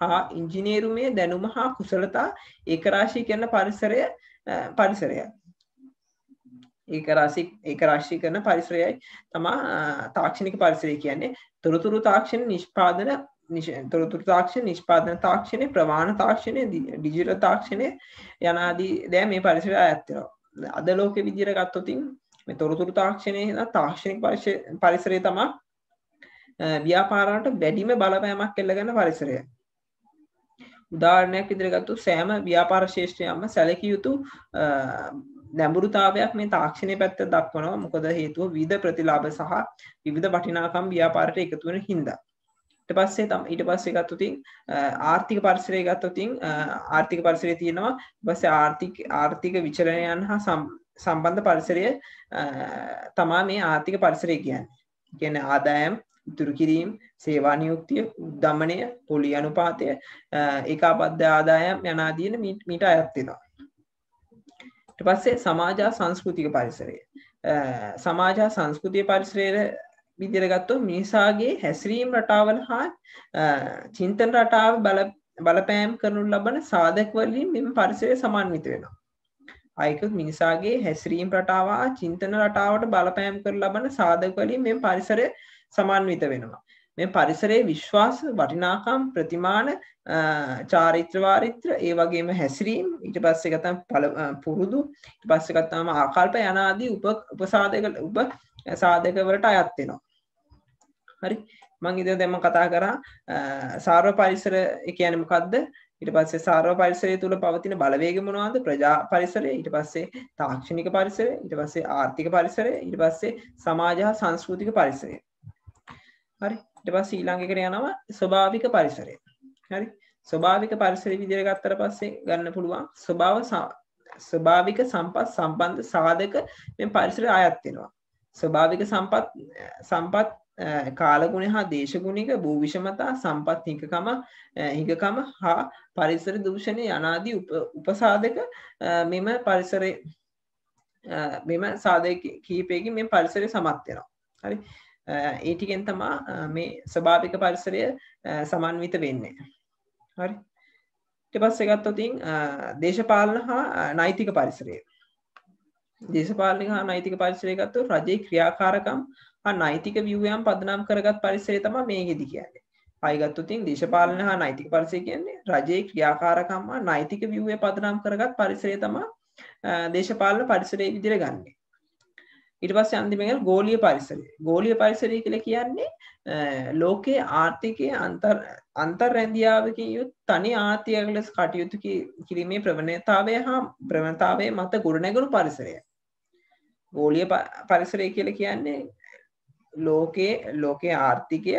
හා ඉංජිනේරුමය දැනුම හා කුසලතා ඒකරාශී කරන පරිසරය පරිසරයක් ඒකරසි ඒකරශ්ි කරන පරිසරයයි තමා තාක්ෂණික පරිසරය කියන්නේ තොරතුරු තාක්ෂණ නිෂ්පාදන තොරතුරු තාක්ෂණ නිෂ්පාදන තාක්ෂණය ප්‍රවාණ තාක්ෂණය ඩිජිට තාක්ෂණය යනාදී දෑ මේ පරිසර ඇත්තනවා අද ලෝක විදිර ගත්තොතින් මේ තොරතුරු තාක්ෂණය තාක්ෂණික පරිසරය තමා ව්‍යාපාරට වැඩිම බලපෑමක් කෙල්ලගන්න පරිසරය උදාරණයක් ඉදිරිගත්තු සෑම ව්‍යාපාර ශේෂ්ත්‍රයම්ම සැලක යුතු නැඹුරුතාවයක් මේ තාක්ෂණය පැත්ත දක්වනවා මොකද හේතුව විධ ප්‍රතිලාබ සහ විවිධ වටිනාකම් ව්‍යාපාරට එකතුවෙන හින්දා ඊට පස්සේ තම ඊට පස්සේ ගත්තොතින් ආර්ථික පරිසරය ගත්තොතින් ආර්ථික පරිසරය තියෙනවා ඊපස්සේ ආර්ථික ආර්ථික විචලනයන් හා සම්බන්ධ පරිසරය තමා මේ ආර්ථික පරිසරය කියන්නේ කියන්නේ ආදායම් ඉතුරු කිරීම සේවා නියුක්තිය උද්දමනය පොලි අනුපාතය ඒකාබද්ධ ආදායම් යනාදීන මීට අයත් වෙනවා පස්සේ සමාජා සංස්කෘතික පරිසරය සමාජා සංස්කෘතිය පරිසරයට විදිරගත්තු මිනිසාගේ හැසිරීම් රටාවල හා චින්තන රටාව බල බලපෑම් කරනු ලබන සාධකවලින් මෙම පරිසරය සමන්විත වෙනවා. අයකුත් මිනිසාගේ හැසිරීම් රටාවා චින්තන රටාවට බලපෑම් කර ලබන සාධකවලින් මෙම පරිසරය සමන්විත වෙනවා. මේ පරිසරයේ විශ්වාස වටිනාකම් ප්‍රතිමාන චාරිත්‍රවාරිත්‍ර ඒ වගේම හැසිරීම් ඊට පස්සේ ගතම් පුරුදු ඊට පස්සේ ගත්තාම ආකල්ප යනාදී උප උපසාධක උප සාධකවලට අයත් වෙනවා. හරි මං ඉතින් දැන් මම කතා කරා සාර්ව පරිසර කියන්නේ මොකද්ද? ඊට පස්සේ සාර්ව පරිසරය තුළ පවතින බලවේග මොනවාද ප්‍රජා පරිසරය ඊට පස්සේ තාක්ෂණික පරිසරය ඊට පස්සේ ආර්ථික පරිසරය ඊට පස්සේ සමාජ හා සංස්කෘතික පරිසරය හරි ඉටපස් ඊළංඟකට යනවා ස්වභාවික පරිසරය හරි ස්වභාවික පරිසර විදිර ගත්තර පස්සේ ගන්න පුළුවන් ස්වභාව ස්වභාවික සම්පත් සම්බන්ධ සාධක මෙ පරිසර අයත්වෙනවා ස්වභාවික සම්පත් සම්පත් කාලගුණ හා දේශගුණික භූවිෂමතා සම්පත් හිකකම හිකකම හා පරිසර දූෂණය යනාදී උපසාධක මෙම පරිසරය මෙම සාධය කීපයකි මෙ පරිසරය සමත්වෙනවා හරි ඒටිකෙන් තමා මේ ස්වභාවික පරිසරය සමන්විත වෙන්නේ හරි ටපස් එකත්තොතින් දේශපාලන හා නෛතික පරිසරය දේශපාලන හා නෛතික පරිසරයකත්තු රජය ක්‍රියාකාරකම් නෛතික වියවයම් පදනම් කරගත් පරිසරය තම මේගෙදි කියන්නේ අයගත්තුතින් දේශපාලන හා නෛතික පරිසය කියන්නේ රජයේ ක්‍රියාකාරකම්මා නෛතික විව්ය පදනම් කරගත් පරිසරය තමා දේශපාලන පරිසරය විදිර ගන්නේ ඉට පස් අන්තිමක ගෝලිය පරිසරය ගෝලිය පරිසරය කළ කියන්නේ ලෝකයේ ආර්ථිකය අන්තර් අන්තර් රැන්දියාවකින් යුත් තනි ආර්ථයකලෙස් කටයුතු කිරීමේ ප්‍රවණතාවය හා ප්‍රවණතාවේ මත ගුරනැගුණු පරිසරය ගෝලිය පරිසරය කියල කියන්නේ ලෝකයේ ලෝකයේ ආර්ථිකය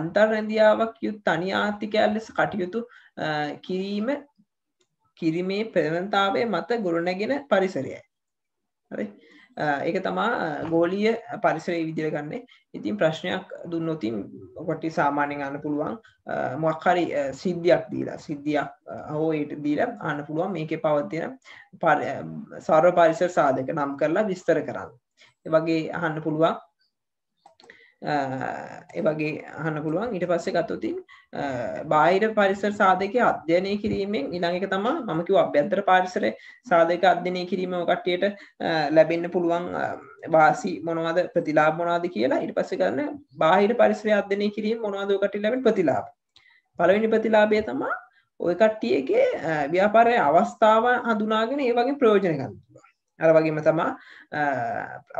අන්තර් රැදියාවක් යුත් තනි ආර්ථිකයක් ලෙස කටයුතු කිරීම කිරීමේ ප්‍රවණතාවේ මත ගුරුණැගෙන පරිසරයයි හරි ඒක තමා ගෝලිය පරිසරේ විදිරගන්නේ ඉතින් ප්‍රශ්නයක් දුන්නොතින් ඔකොටි සාමාන්‍යෙන් අන්න පුළුවන් මොක්හරි සිද්ධියක් දීලා සිද්ධියක් හෝයට දීල අන්න පුළුවන් මේක පවත්තින සර්ව පරිසර සාධක නම් කරලා විස්තර කරන්න වගේ අහන්න පුළුවන් එවගේ අහන්න පුළුවන් ඊට පස්සේ ගත්තොතින් බාහිර පරිසර සාධකයේ අධ්‍යයනය කිරීමෙන් ඊළඟ එක තමයි මම කිව්ව අභ්‍යන්තර පරිසරයේ සාධක අධ්‍යයනය කරීම කට්ටියට ලැබෙන්න පුළුවන් වාසි මොනවද ප්‍රතිලාභ මොනවද කියලා ඊට පස්සේ ගන්න බාහිර පරිසරය අධ්‍යයනය කිරීම මොනවද ඔය කට්ටිය ලැබෙන ප්‍රතිලාභ පළවෙනි ප්‍රතිලාභය තමයි ඔය කට්ටියගේ ව්‍යාපාරයේ අවස්ථාව හඳුනාගෙන ඒ වගේ ප්‍රයෝජන ගන්න පුළුවන් අර වගේම තමයි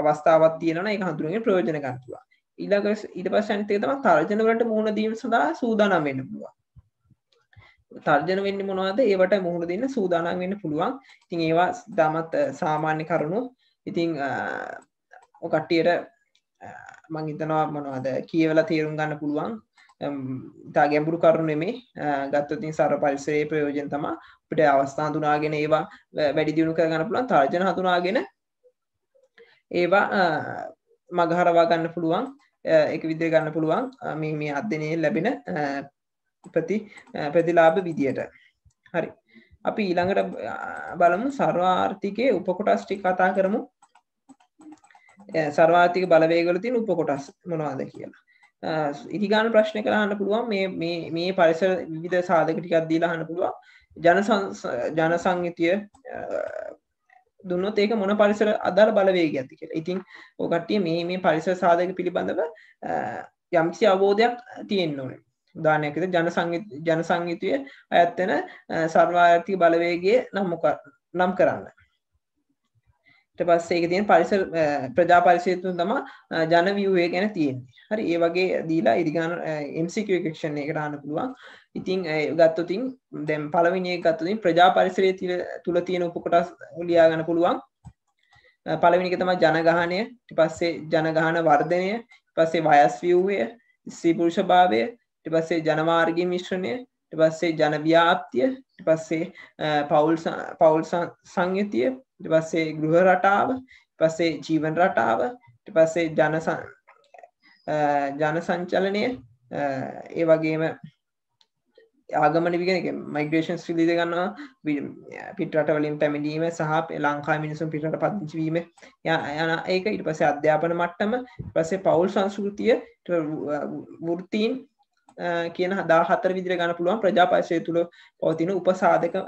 අවස්ථාවක් තියෙනවනේ ඒක හඳුනගෙන ප්‍රයෝජන ගන්න පුළුවන් ඉලක ඉට පසන්තේ තම තර්ජනවලට මුහුණ දීම සඳහා සූදානම් වෙන්න පුළුවන් තර්ජන වෙන්න මොනවද ඒවට මුහුණ දෙන්න සූදානම් වෙන්න පුළුවන් ඉතින් ඒවා දමත් සාමාන්‍ය කරුණු ඉතිං ඔකට්ටියට මංහිතනවා මොනවද කියවල තේරුම් ගන්න පුළුවන් තා ගැඹුරු කරුණෙමේ ගත්තතින් සර පරිසරයේ ප්‍රයෝජන තමා අපිට අවස්ථා හඳුනාගෙන ඒවා වැඩි දියුණු කරගන්න පුළුවන් තර්ජන හඳුනාගෙන ඒවා මගහරවා ගන්න පුළුවන් එක විදිර ගන්න පුළුවන් මේ මේ අධ්‍යනය ලැබෙන ප්‍රති ප්‍රතිලාභ විදියට හරි අපි ඊළඟට බලමු සර්වාර්ථිකය උපකොටස්ටි කතා කරමු සර්වාතික බලවේගල තින උපකොටස් මොනවාද කියලා ඉතිගාන ප්‍රශ්න කරහන්න පුළුවන් මේ මේ පරිස විධ සාධක ටිකක් දීලාහන්න පුළුවන් ජන සංහිතිය දුන්නොත් ඒක මොන පරිසර අදාළ බලවේග ඇති කියලා. ඉතින් ඔකට්ටිය මේ මේ පරිසර සාධක පිළිබඳව යම්කිසි අවබෝධයක් තියෙන්න ඕනේ. උදාහරණයක් විදිහට ජන සංගීතය අයත් වෙන සර්වාර්ථික බලවේගයේ නම් නම් කරන්න. ඊට පස්සේ ඒක තියෙන පරිසර ප්‍රජා පරිසරය තුන තමයි ජන view එක ගැන තියෙන්නේ. හරි ඒ වගේ දීලා ඉදිගන්න MCQ question එකකට ආන්න පුළුවන්. ඉතිං ගත්තතින් දැම් පලවිනය ගත්තුතින් ප්‍රජා පරිසරය තිර තුළ තියෙන උපකොටස් ලියාගන්න පුළුවන් පළවිනික තම ජනගහනය ටිපස්සේ ජනගහන වර්ධනය පස්සේ වයස් වියූය ස්ත්‍රීපුරුෂ භාවය ටිපස්සේ ජනවාර්ග මිශ්‍රණය ටිපස්සේ ජනව්‍යාප්තිය ටිපස්සේ පවුල් පවුල් සංයතිය ටිපස්සේ ගෘහ රටාව පස්සේ ජීවන් රටාව ටිපස්සේ ජනසන් ජන සංචලනය ඒ වගේම ආගමන විගෙන මයිග්‍රේෂන්ස් ්‍රිලිද ගන්නවා පිටට වලින් පැමිණීම සහ ලංකා මිනිසුම් පිටට පදිංචවීම යන ඒක ඉට පසේ අධ්‍යාපන මට්ටම පසේ පවුල් සංස්කෘතිය වෘතීන් කියන හදා හතර විදිර ගන්න පුළුවන් ප්‍රජාපශය තුළ පවතින උපසාධක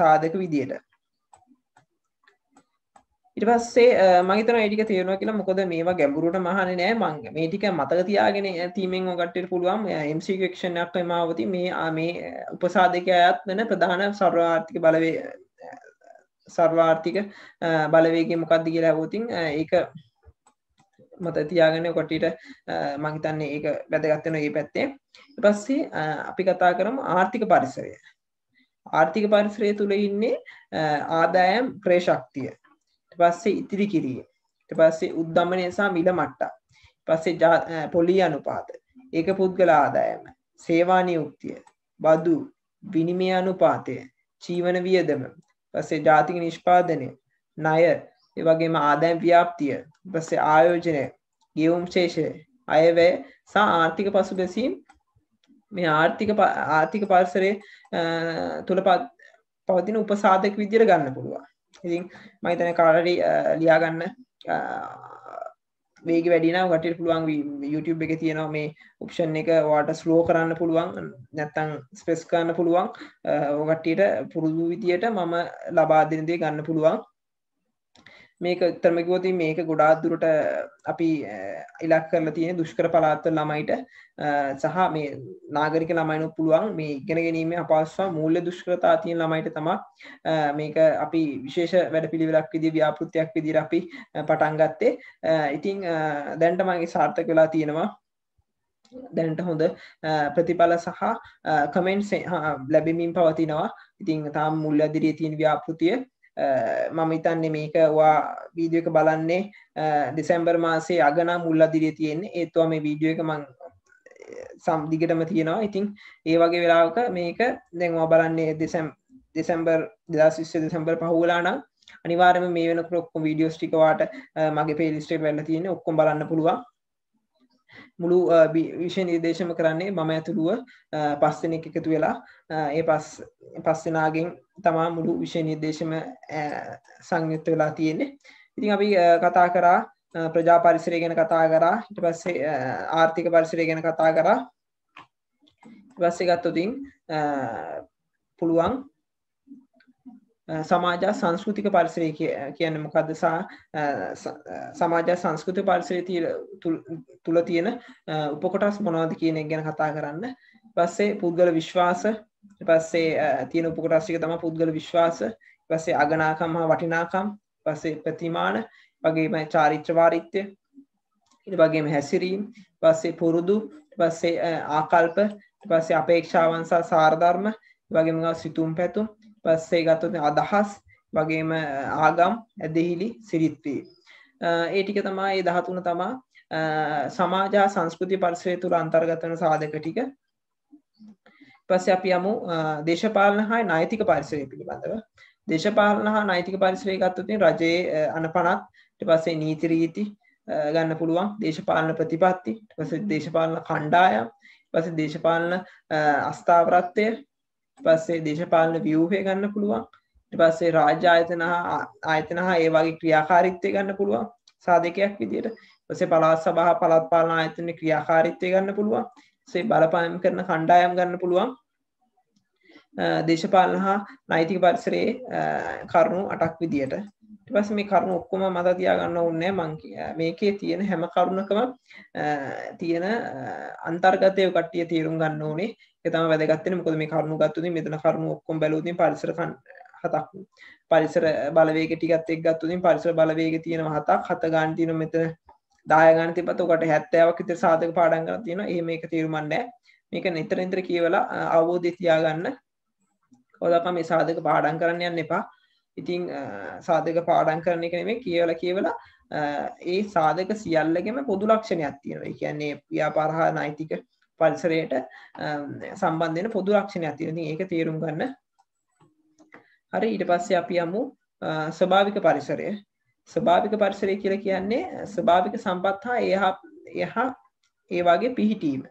සාධක විදියට ඉට පස්සේ මගතන ඒටික තේරුණ කියලා මොකද මේවා ගැඹුරට මහන නෑ මංග මේ ටික මතක තියාගෙන ඇතිීමෙන් ඔගට්ට පුළුවන් එම්සික්ෂණයක් මාවති මේ ආමේ උපසාධක අයත් වෙන ප්‍රධාන සර්වාර්ථික බලවේ සර්වාර්ථික බලවේගේ මොකක්දි කියලා ඇවෝතින් ඒක මත තියාගෙන කොටට මහිතන්නේ ඒක වැදගත්වෙන ඒ පැත්තේ පස්සේ අපි කතා කරම ආර්ථික පරිසරය ආර්ථික පරිසරය තුළ ඉන්නේ ආදායම් ප්‍රේශක්තිය පස්සේ ඉතිරි කිරිය ට පස්සේ උද්ධමනය සහ මිල මට්ටා පස්සේ පොලී අනුපාත ඒක පුද්ගල ආදායම සේවානයුක්තිය බදු විනිමය අනුපාතය චීවන වියදම පස්සේ ජාතික නිෂ්පාදනය ණය එවගේම ආදායම් ව්‍යාප්තිය පස්සේ ආයෝජනය ගෙවුම් ශේෂය අයවැය සහ ආර්ථික පසුබැසීම් මේ ආර්ථික ආර්ථික පරිසරයේ තුල පවතින උපසාධක විදියට ගන්න පුළුවන් ඉතින් මහිතන කාරරි ලියාගන්න වේග වැඩින ගට පුළුවන් YouTube එක තියෙනවා මේ උප්ෂන් එක වාට ස්ලෝ කරන්න පුළුවන් නැත්තං ස්පෙස් කරන්න පුළුවන් ඕගට්ටියට පුරුදු විතියට මම ලබා දෙනදේ ගන්න පුළුවන් මේක තරමකවති මේක ගොඩාදුරට අපි ඉලක් කරල තියෙන දුෂ්කර පලාත්ව ළමයිට සහ මේ නාගරික ළමයිනු පුළුවන් මේ ඉගෙන ගැනීම අපාස්වා මූල්ල දුෂ්කරතා තියෙන් ළමයිට තමා මේක අපි විශේෂ වැඩ පිළිවෙලක් විදි ව්‍යාපෘතියක් විදිර අපි පටන්ගත්තේ ඉතිං දැන්ට මගේ සාර්ථක වෙලා තියෙනවා දැනට හොඳ ප්‍රතිඵල සහ කමෙන්ට් ලැබෙමින් පවතිනවා ඉතිං තාම් මුල්ල දිරිය තියන් ව්‍යාපෘතිය Eh, මම ඉතන්නේ මේක වා වීඩියෝ එක බලන්නේ eh, දෙසැම්බර් මාසේ අගනා මුල් අදිරිය තියෙන්නේ ඒත්වා මේ වීඩියෝ එක මං eh, සම් දිගටම තියෙනවා ඉතින් ඒ වගේ වෙලාවක මේක දැන්වා බලන්නේ දෙසැම් දෙසැම්බර් දෙදස් විස්ස දෙසැම්බර් පහුවලානම් අනිවාරම මේ වෙන කොක්කො වීඩියෝස් ටිකවාට මගේ පේලිස්ටේට වැල්ල තියෙන ඔක්කොම් බලන්න පුළුවන් මුළු විෂ නිර්දේශම කරන්නේ මම ඇතුළුව පස්සනෙක් එකතු වෙලා ඒ පස් පස්සෙනගෙන් තමා මුළු විෂය නිර්දේශම සංයුත්ත වෙලා තියෙන්නේ ඉතින් අපි කතා කරා ප්‍රජා පරිසරය ගැන කතා කරා ඉට පස්සේ ආර්ථික පරිසරය ගැන කතා කරා පස්සේ ගත්තොතින් පුළුවන් සමාජා සංස්කෘතික පරිසරය කියන්න මොකක්දසා සමාජා සංස්කෘති පරිසරය තුළ තියෙන උපකොටස් මොනවද කියන ගැන කතා කරන්න පස්සේ පුද්ගල විශ්වාස පස්සේ තියෙන උපකොටස්සික තම පුද්ගල විශ්වාස පස්සේ අගනාකම් හා වටිනාකම් පස්සේ ප්‍රතිමාන වගේම චාරිත්‍රවාරිත්‍ය ඉට වගේම හැසිරීම් පස්සේ පුරුදු පස්සේ ආකල්ප පස්සේ අපේක්ෂාවන්සා සාර්ධර්ම වගේම සිතුම් පැතුම් පස්සේ ගත්තොත් අදහස් වගේම ආගම් ඇදහිලි සිරිත්වී. ඒටික තමා ඒ දහතුන තමා සමාජා සංස්කෘති පර්සය තුළ අන්තර්ගතන සාධක ටික පස්ස අපි යමු දේශපාලන හා නෛතික පරිසරය පිළිබඳව දේශපාලන හා නෛතික පරිසරය ගත්තතින් රජයේ අන පනත්ට පස්සේ නීතිරීති ගන්න පුළුවන් දේශපාලන ප්‍රතිපත්ති පස දේශපාලන කණ්ඩායම් පස දේශපාලන අස්ථාවරත්වය පස්සේ දේශපාලන ව්‍යූහය ගන්න පුළුවන් පස්සේ රාජ්‍ය ආයතන ආයතන හා ඒ වගේ ක්‍රියාකාරිත්වය ගන්න පුළුවන් සාධකයක් විදියට පසේ පලාත් සබහ පළත් පාලන ආයතන ක්‍රියාකාරිත්වය ගන්න පුළුවන් සේ බලපායම් කරන කණ්ඩායම් ගන්න පුළුවන් දේශපාලන හා නෛතික පරිසරයේ කරුණු අටක් විදියට ඉටවස මේ කරුණු ඔක්කොම මත තියාගන්න ඔන්නෑ මංකි මේකේ තියෙන හැම කරුණකම තියෙන අන්තර්ගතය කටිය තේරුම් ගන්න ඕනේ එතම වැදගත්තන මුොද මේ කරුණු ගත්තුති මෙතන කරුණු ඔක්කොම් බැලති පරිසර හතක් පරිසර බලවේග ටිකත් එක් ගත්තුතින් පරිසර බලවේග තියෙන හතක් හත ගාන්තින මෙතන දායගන තිපතකට හැත්තෑවක් ඉත සාධක පාඩන්ගර තියෙන ඒ මේක තේරුමන්ඩෑ මේක නිතර ඉන්ත්‍ර කියවලා අවබෝධ තියාගන්න කොදකම මේ සාධක පාඩන් කරන්න යන්න එපා ඉතිං සාධක පාඩන් කරන එක නෙමේ කියවල කියවලා ඒ සාධක සියල්ලගෙම පොදු ලක්ෂණයක් තියෙනවා කියන්නේ ව්‍යාපාරහා නෛතික පරිසරයට සම්බන්ධන පොදු ලක්ෂණයක් තියෙන ඒක තේරුම් ගන්න හරි ඊට පස්සේ අපි යමු ස්වභාවික පරිසරය ස්වභාවික පරිසරය කියලා කියන්නේ ස්වභාවික සම්පත් හා එහා එහා ඒ වගේ පිහිටීම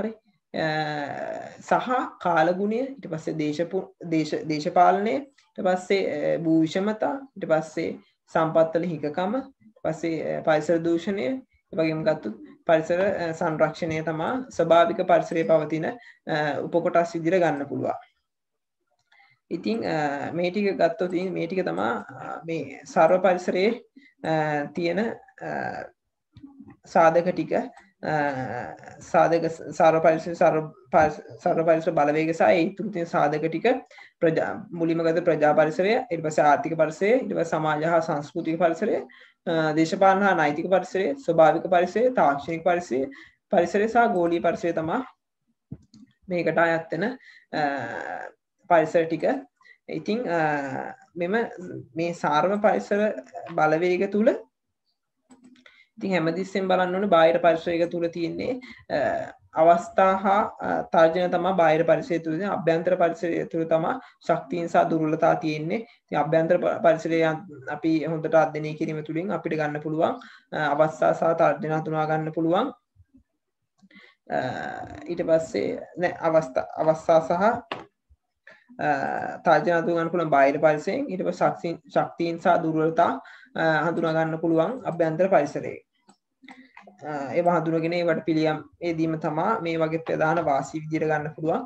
හරි සහ කාලගුණය ඉට පස්සේ දේශපාලනය ට පස්සේ භූෂමතා ඉට පස්සේ සම්පත්තල හිකකම පස්සේ පරිසර දූෂණය වගේම ගත්තුත් පරිසර සංරක්ෂණය තමා ස්භාවික පරිසරය පවතින උපකොටස් ඉදිර ගන්න පුළුවන්. ඉතිං මේටික ගත්තවතින් මේටික තමා මේ සර්ව පරිසරයේ තියෙන සාධක ටික සාධක සාරපරිස සරපරිස බලවේගසා ඒතුෘතිය සාධක ටික ප්‍රජා මුලිමගත ප්‍රජා පරිසරය එපස ආර්ථික පරිසේ ඉටව සමාජ හා සංස්කෘතික පරිසරය දේශපාන හා නෛතික පරිසරේ ස්වභාවික පරිසේ තාක්ෂණික පරිසේ පරිසරසා ගෝලී පරිසය තමා මේකට අයත්වෙන පරිසර ටික ඉතිං මෙම මේ සාර්ම පරිසර බලවේග තුළ ඉතින් හැමදිස්සෙන් බලන්න ඕන බාහිර පරිසරය තුළ තියෙන්නේ අවස්ථා හා තර්ජන තමා බාහිර පරිසරය තුළ අභ්‍යන්තර පරිසරය තුළ තමා ශක්තියන් සහ දුර්වලතා තියෙන්නේ. ඉතින් අභ්‍යන්තර පරිසරය අපි හොඳට අධ්‍යයනය කිරීම තුළින් අපිට ගන්න පුළුවන් අවස්ථා සහ තර්ජන හඳුනා ගන්න පුළුවන්. ඊට පස්සේ නෑ අවස්ථා අවස්ථා සහ තාජන අතුගන්න පුළන් බාහිර පරිසයෙන් ඉට ප ශක්තිීන් සහ දුර්වලතා හඳුනාගන්න පුළුවන් අභ්‍යන්තර පරිසරේ ඒව හඳුනගෙන ඒවට පිළියම් ඒ දීම තමා මේ වගේ ප්‍රධාන වාසි විදිහට ගන්න පුළුවන්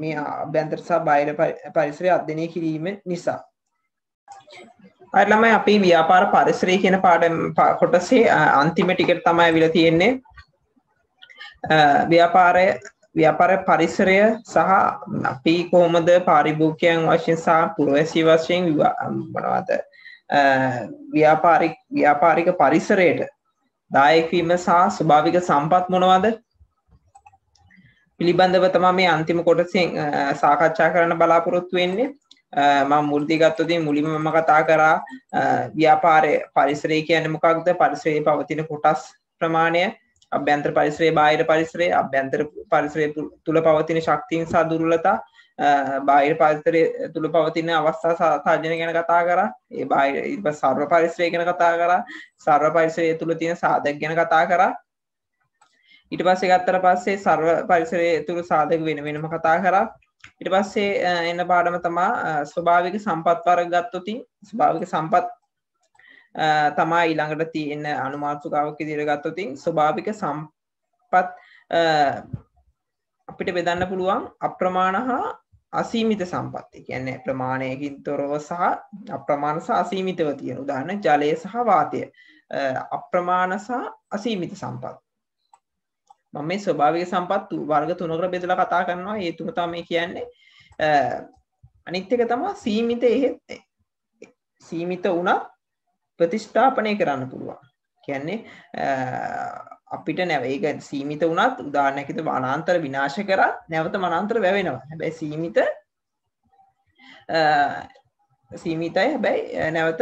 මේ අභ්‍යන්තර සහ බාහිර පරිසරය අධ්‍යයනය කිරීම නිසා අර ළමයි අපේ ව්‍යාපාර පරිසරය කියන පාඩම් කොටසේ අන්තිම ටිකට තමයි ඇවිල්ලා තියෙන්නේ ව්‍යාපාරය ව්‍යාපාර පරිසරය සහ අපි කොහොමද පාරිභෝගිකයන් වශයෙන් සහ පුරවැසිය වශයෙන් මොනවද ව්‍යාපාරික් ව්‍යාපාරික පරිසරයට දායකවීම සහ ස්වභාවික සම්පත් මොනවාද පිළිබඳව තමා මේ අන්තිම කොටසින් සාකච්ඡා කරන්න බලාපොරොත්තු වෙන්නේ මම මුල්දී ගත්තොතින් මුලින්ම මම කතා කරා ව්‍යාපාරය පරිසරය කියන්නේ මොකක්ද පරිසරයේ පවතින කොටස් ප්‍රමාණය අභ්‍යන්තර පරිසරයේ බාහිර පරිසරයේ අභ්‍යන්තර පරිසරය තුල පවතින ශක්තියින් සහ දුර්වලතා බාහිර පරිසරය තුළ පවතින අවස්ථා සාතාජන ගැන කතා කරා ඒ බාහිර සර්ව පරිසරය ගැන කතා කරා සර්ව පරිසරය තුළ තියෙන සාධක ගැන කතා කරා ඊට පස්සේ ගත්තට පස්සේ සර්ව පරිසරය තුළ සාධක වෙන වෙනම කතා කරා ඊට පස්සේ එන්න පාඩම තමා ස්වභාවික සම්පත් වර්ග ගත්තොතින් ස්වභාවික සම්පත් තමා ඊළඟට තියෙන අනුමාත්සුකාවක් විදිහට ගත්තොතින් ස්වභාවික සම්පත් අපිට බෙදන්න පුළුවන් අප්‍රමාණ හා අසීමිත සම්පත්ති කියන්නේ ප්‍රමාණයකින් තොරව සහ අප්‍රමාණ සහ අසීමිතව තියෙන උදාහරණ ජලය සහ වාතය අප්‍රමාණ සහ අසීමිත සම්පත් මම මේ ස්වභාවික සම්පත් වර්ග තුනකට බෙදලා කතා කරනවා ඒ තුන තමයි කියන්නේ අනිත් එක තමයි සීමිත එහෙත් සීමිත වුණත් ප්‍රතිෂ්ඨාපනය කරන්න පුළුවන් කියන්නේ අපිට නැවේක සීමිත වනත් උදානැකිත වනාන්තර විනාශ කර නැවත මනන්තර වැැවෙනවා හැබැයි සීමිත සීමිතයි හැබැයි නැවත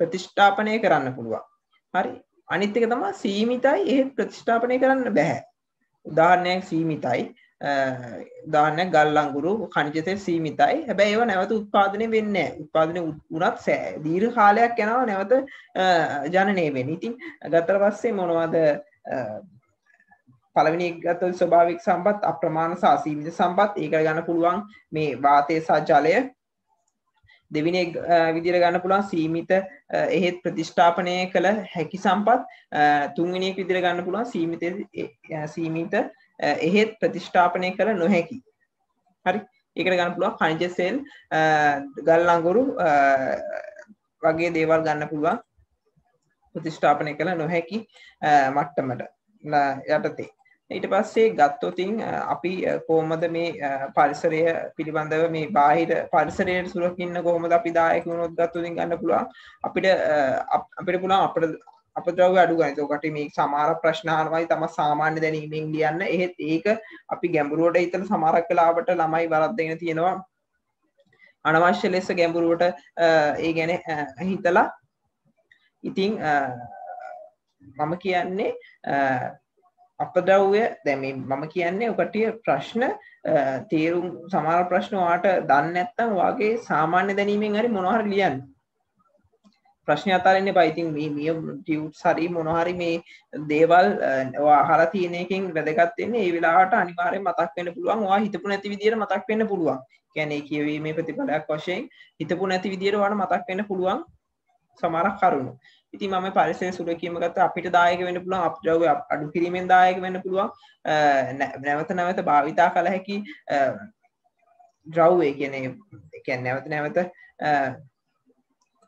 ප්‍රතිෂ්ඨාපනය කරන්න පුළුවන් හරි අනිත්‍යක තමා සීමිතයි ඒ ප්‍රතිෂ්ඨාපනය කරන්න බැහැ උදාහරණයක් සීමිතයි දානයක් ගල්ලංගුරු කනිජතය සීමිතයි හැබැයි ඒව නැවත උත්පාදනය වෙන්න උත්පාදන උනත් සෑ දීර කාලයක් යනවා නැවත ජනනය වෙන ඉතින් ගත්තර පස්සේ මොනවද පළවෙනි ගත ස්වභාවික සම්පත් අප්‍රමාණ සහ සීමිත සම්පත් ඒක ගන්න පුළුවන් මේ වාතය සහ ජලය දෙවෙනි විදිහට ගන්න පුළුවන් සීමිත එහෙත් ප්‍රතිෂ්ඨාපනය කළ හැකි සම්පත් තුන්වෙනි එක විදිහට ගන්න පුළුවන් සීමිත සීමිත එහෙත් ප්‍රතිෂ්ඨාපනය කළ නොහැකි හරි ඒකට ගන්න පුළුවන් ඛනිජ සෙල් ගල් අඟුරු වගේ දේවල් ගන්න පුළුවන් ප්‍රතිෂ්ඨාපනය කළ නොහැකි මට්ටමට යටතේ. ඊට පස්සේ ගත්තොතින් අපි කොහොමද මේ පරිසරය පිළිබඳව මේ බාහිර පරිසරයට සුරකින්න කොහොමද අපි දායක වුණොත් ගත්තොතින් ගන්න පුළුවන් අපිට අපිට පුළුවන් අපිට අපද්‍රව්‍ය අඩු ගනිත කට මේ සමාර ප්‍රශ්නාවයි තම සාමාන්‍ය දැනීමෙන් ලියන්න එහෙත් ඒක අපි ගැඹුරුවට ඉතන සමාරක් කලාවට ළමයි වරද්දගෙන තියෙනවා අනවශ්‍ය ලෙස ගැඹුරුවට ඒ ගැන හිතලා ඉතිං මම කියන්නේ අපදව්‍ය දැම මම කියන්නේ ඔකටිය ප්‍රශ්න තේරුම් සමාර ප්‍රශ්න වාට දන්න ඇත්තම් වගේ සාමාන්‍ය දැනීමෙන් හරි මොනහර ලියන් ප්‍රශ්න අතාරන්න පයිතින් මේ මිය ටියව් හරි මොනහරි මේ දේවල් හර තියනයකින් වැදගත්වෙන්නේ ඒ වෙලාට අනිවාරය මතක් වෙන පුළුවන් වා හිතපු නැති විදිර මතක් වෙන්න පුළුවන් කැනෙ කියවීමේ ප්‍රතිඵලයක් වශයෙන් හිතපු නැති විදිරවාට මතක් වෙන පුළුවන් සමරක් කරුණු ඉති ම පරිසය සුරකීමගත අපිට දායක වෙන පුළුවන් අප්‍රව අඩු කිරීමෙන් දායක වෙන්න පුළුවන් නැවත නැවත භාවිතා කළ හැකි ද්‍රව්වේ කියන එකැන් නැවත නැවත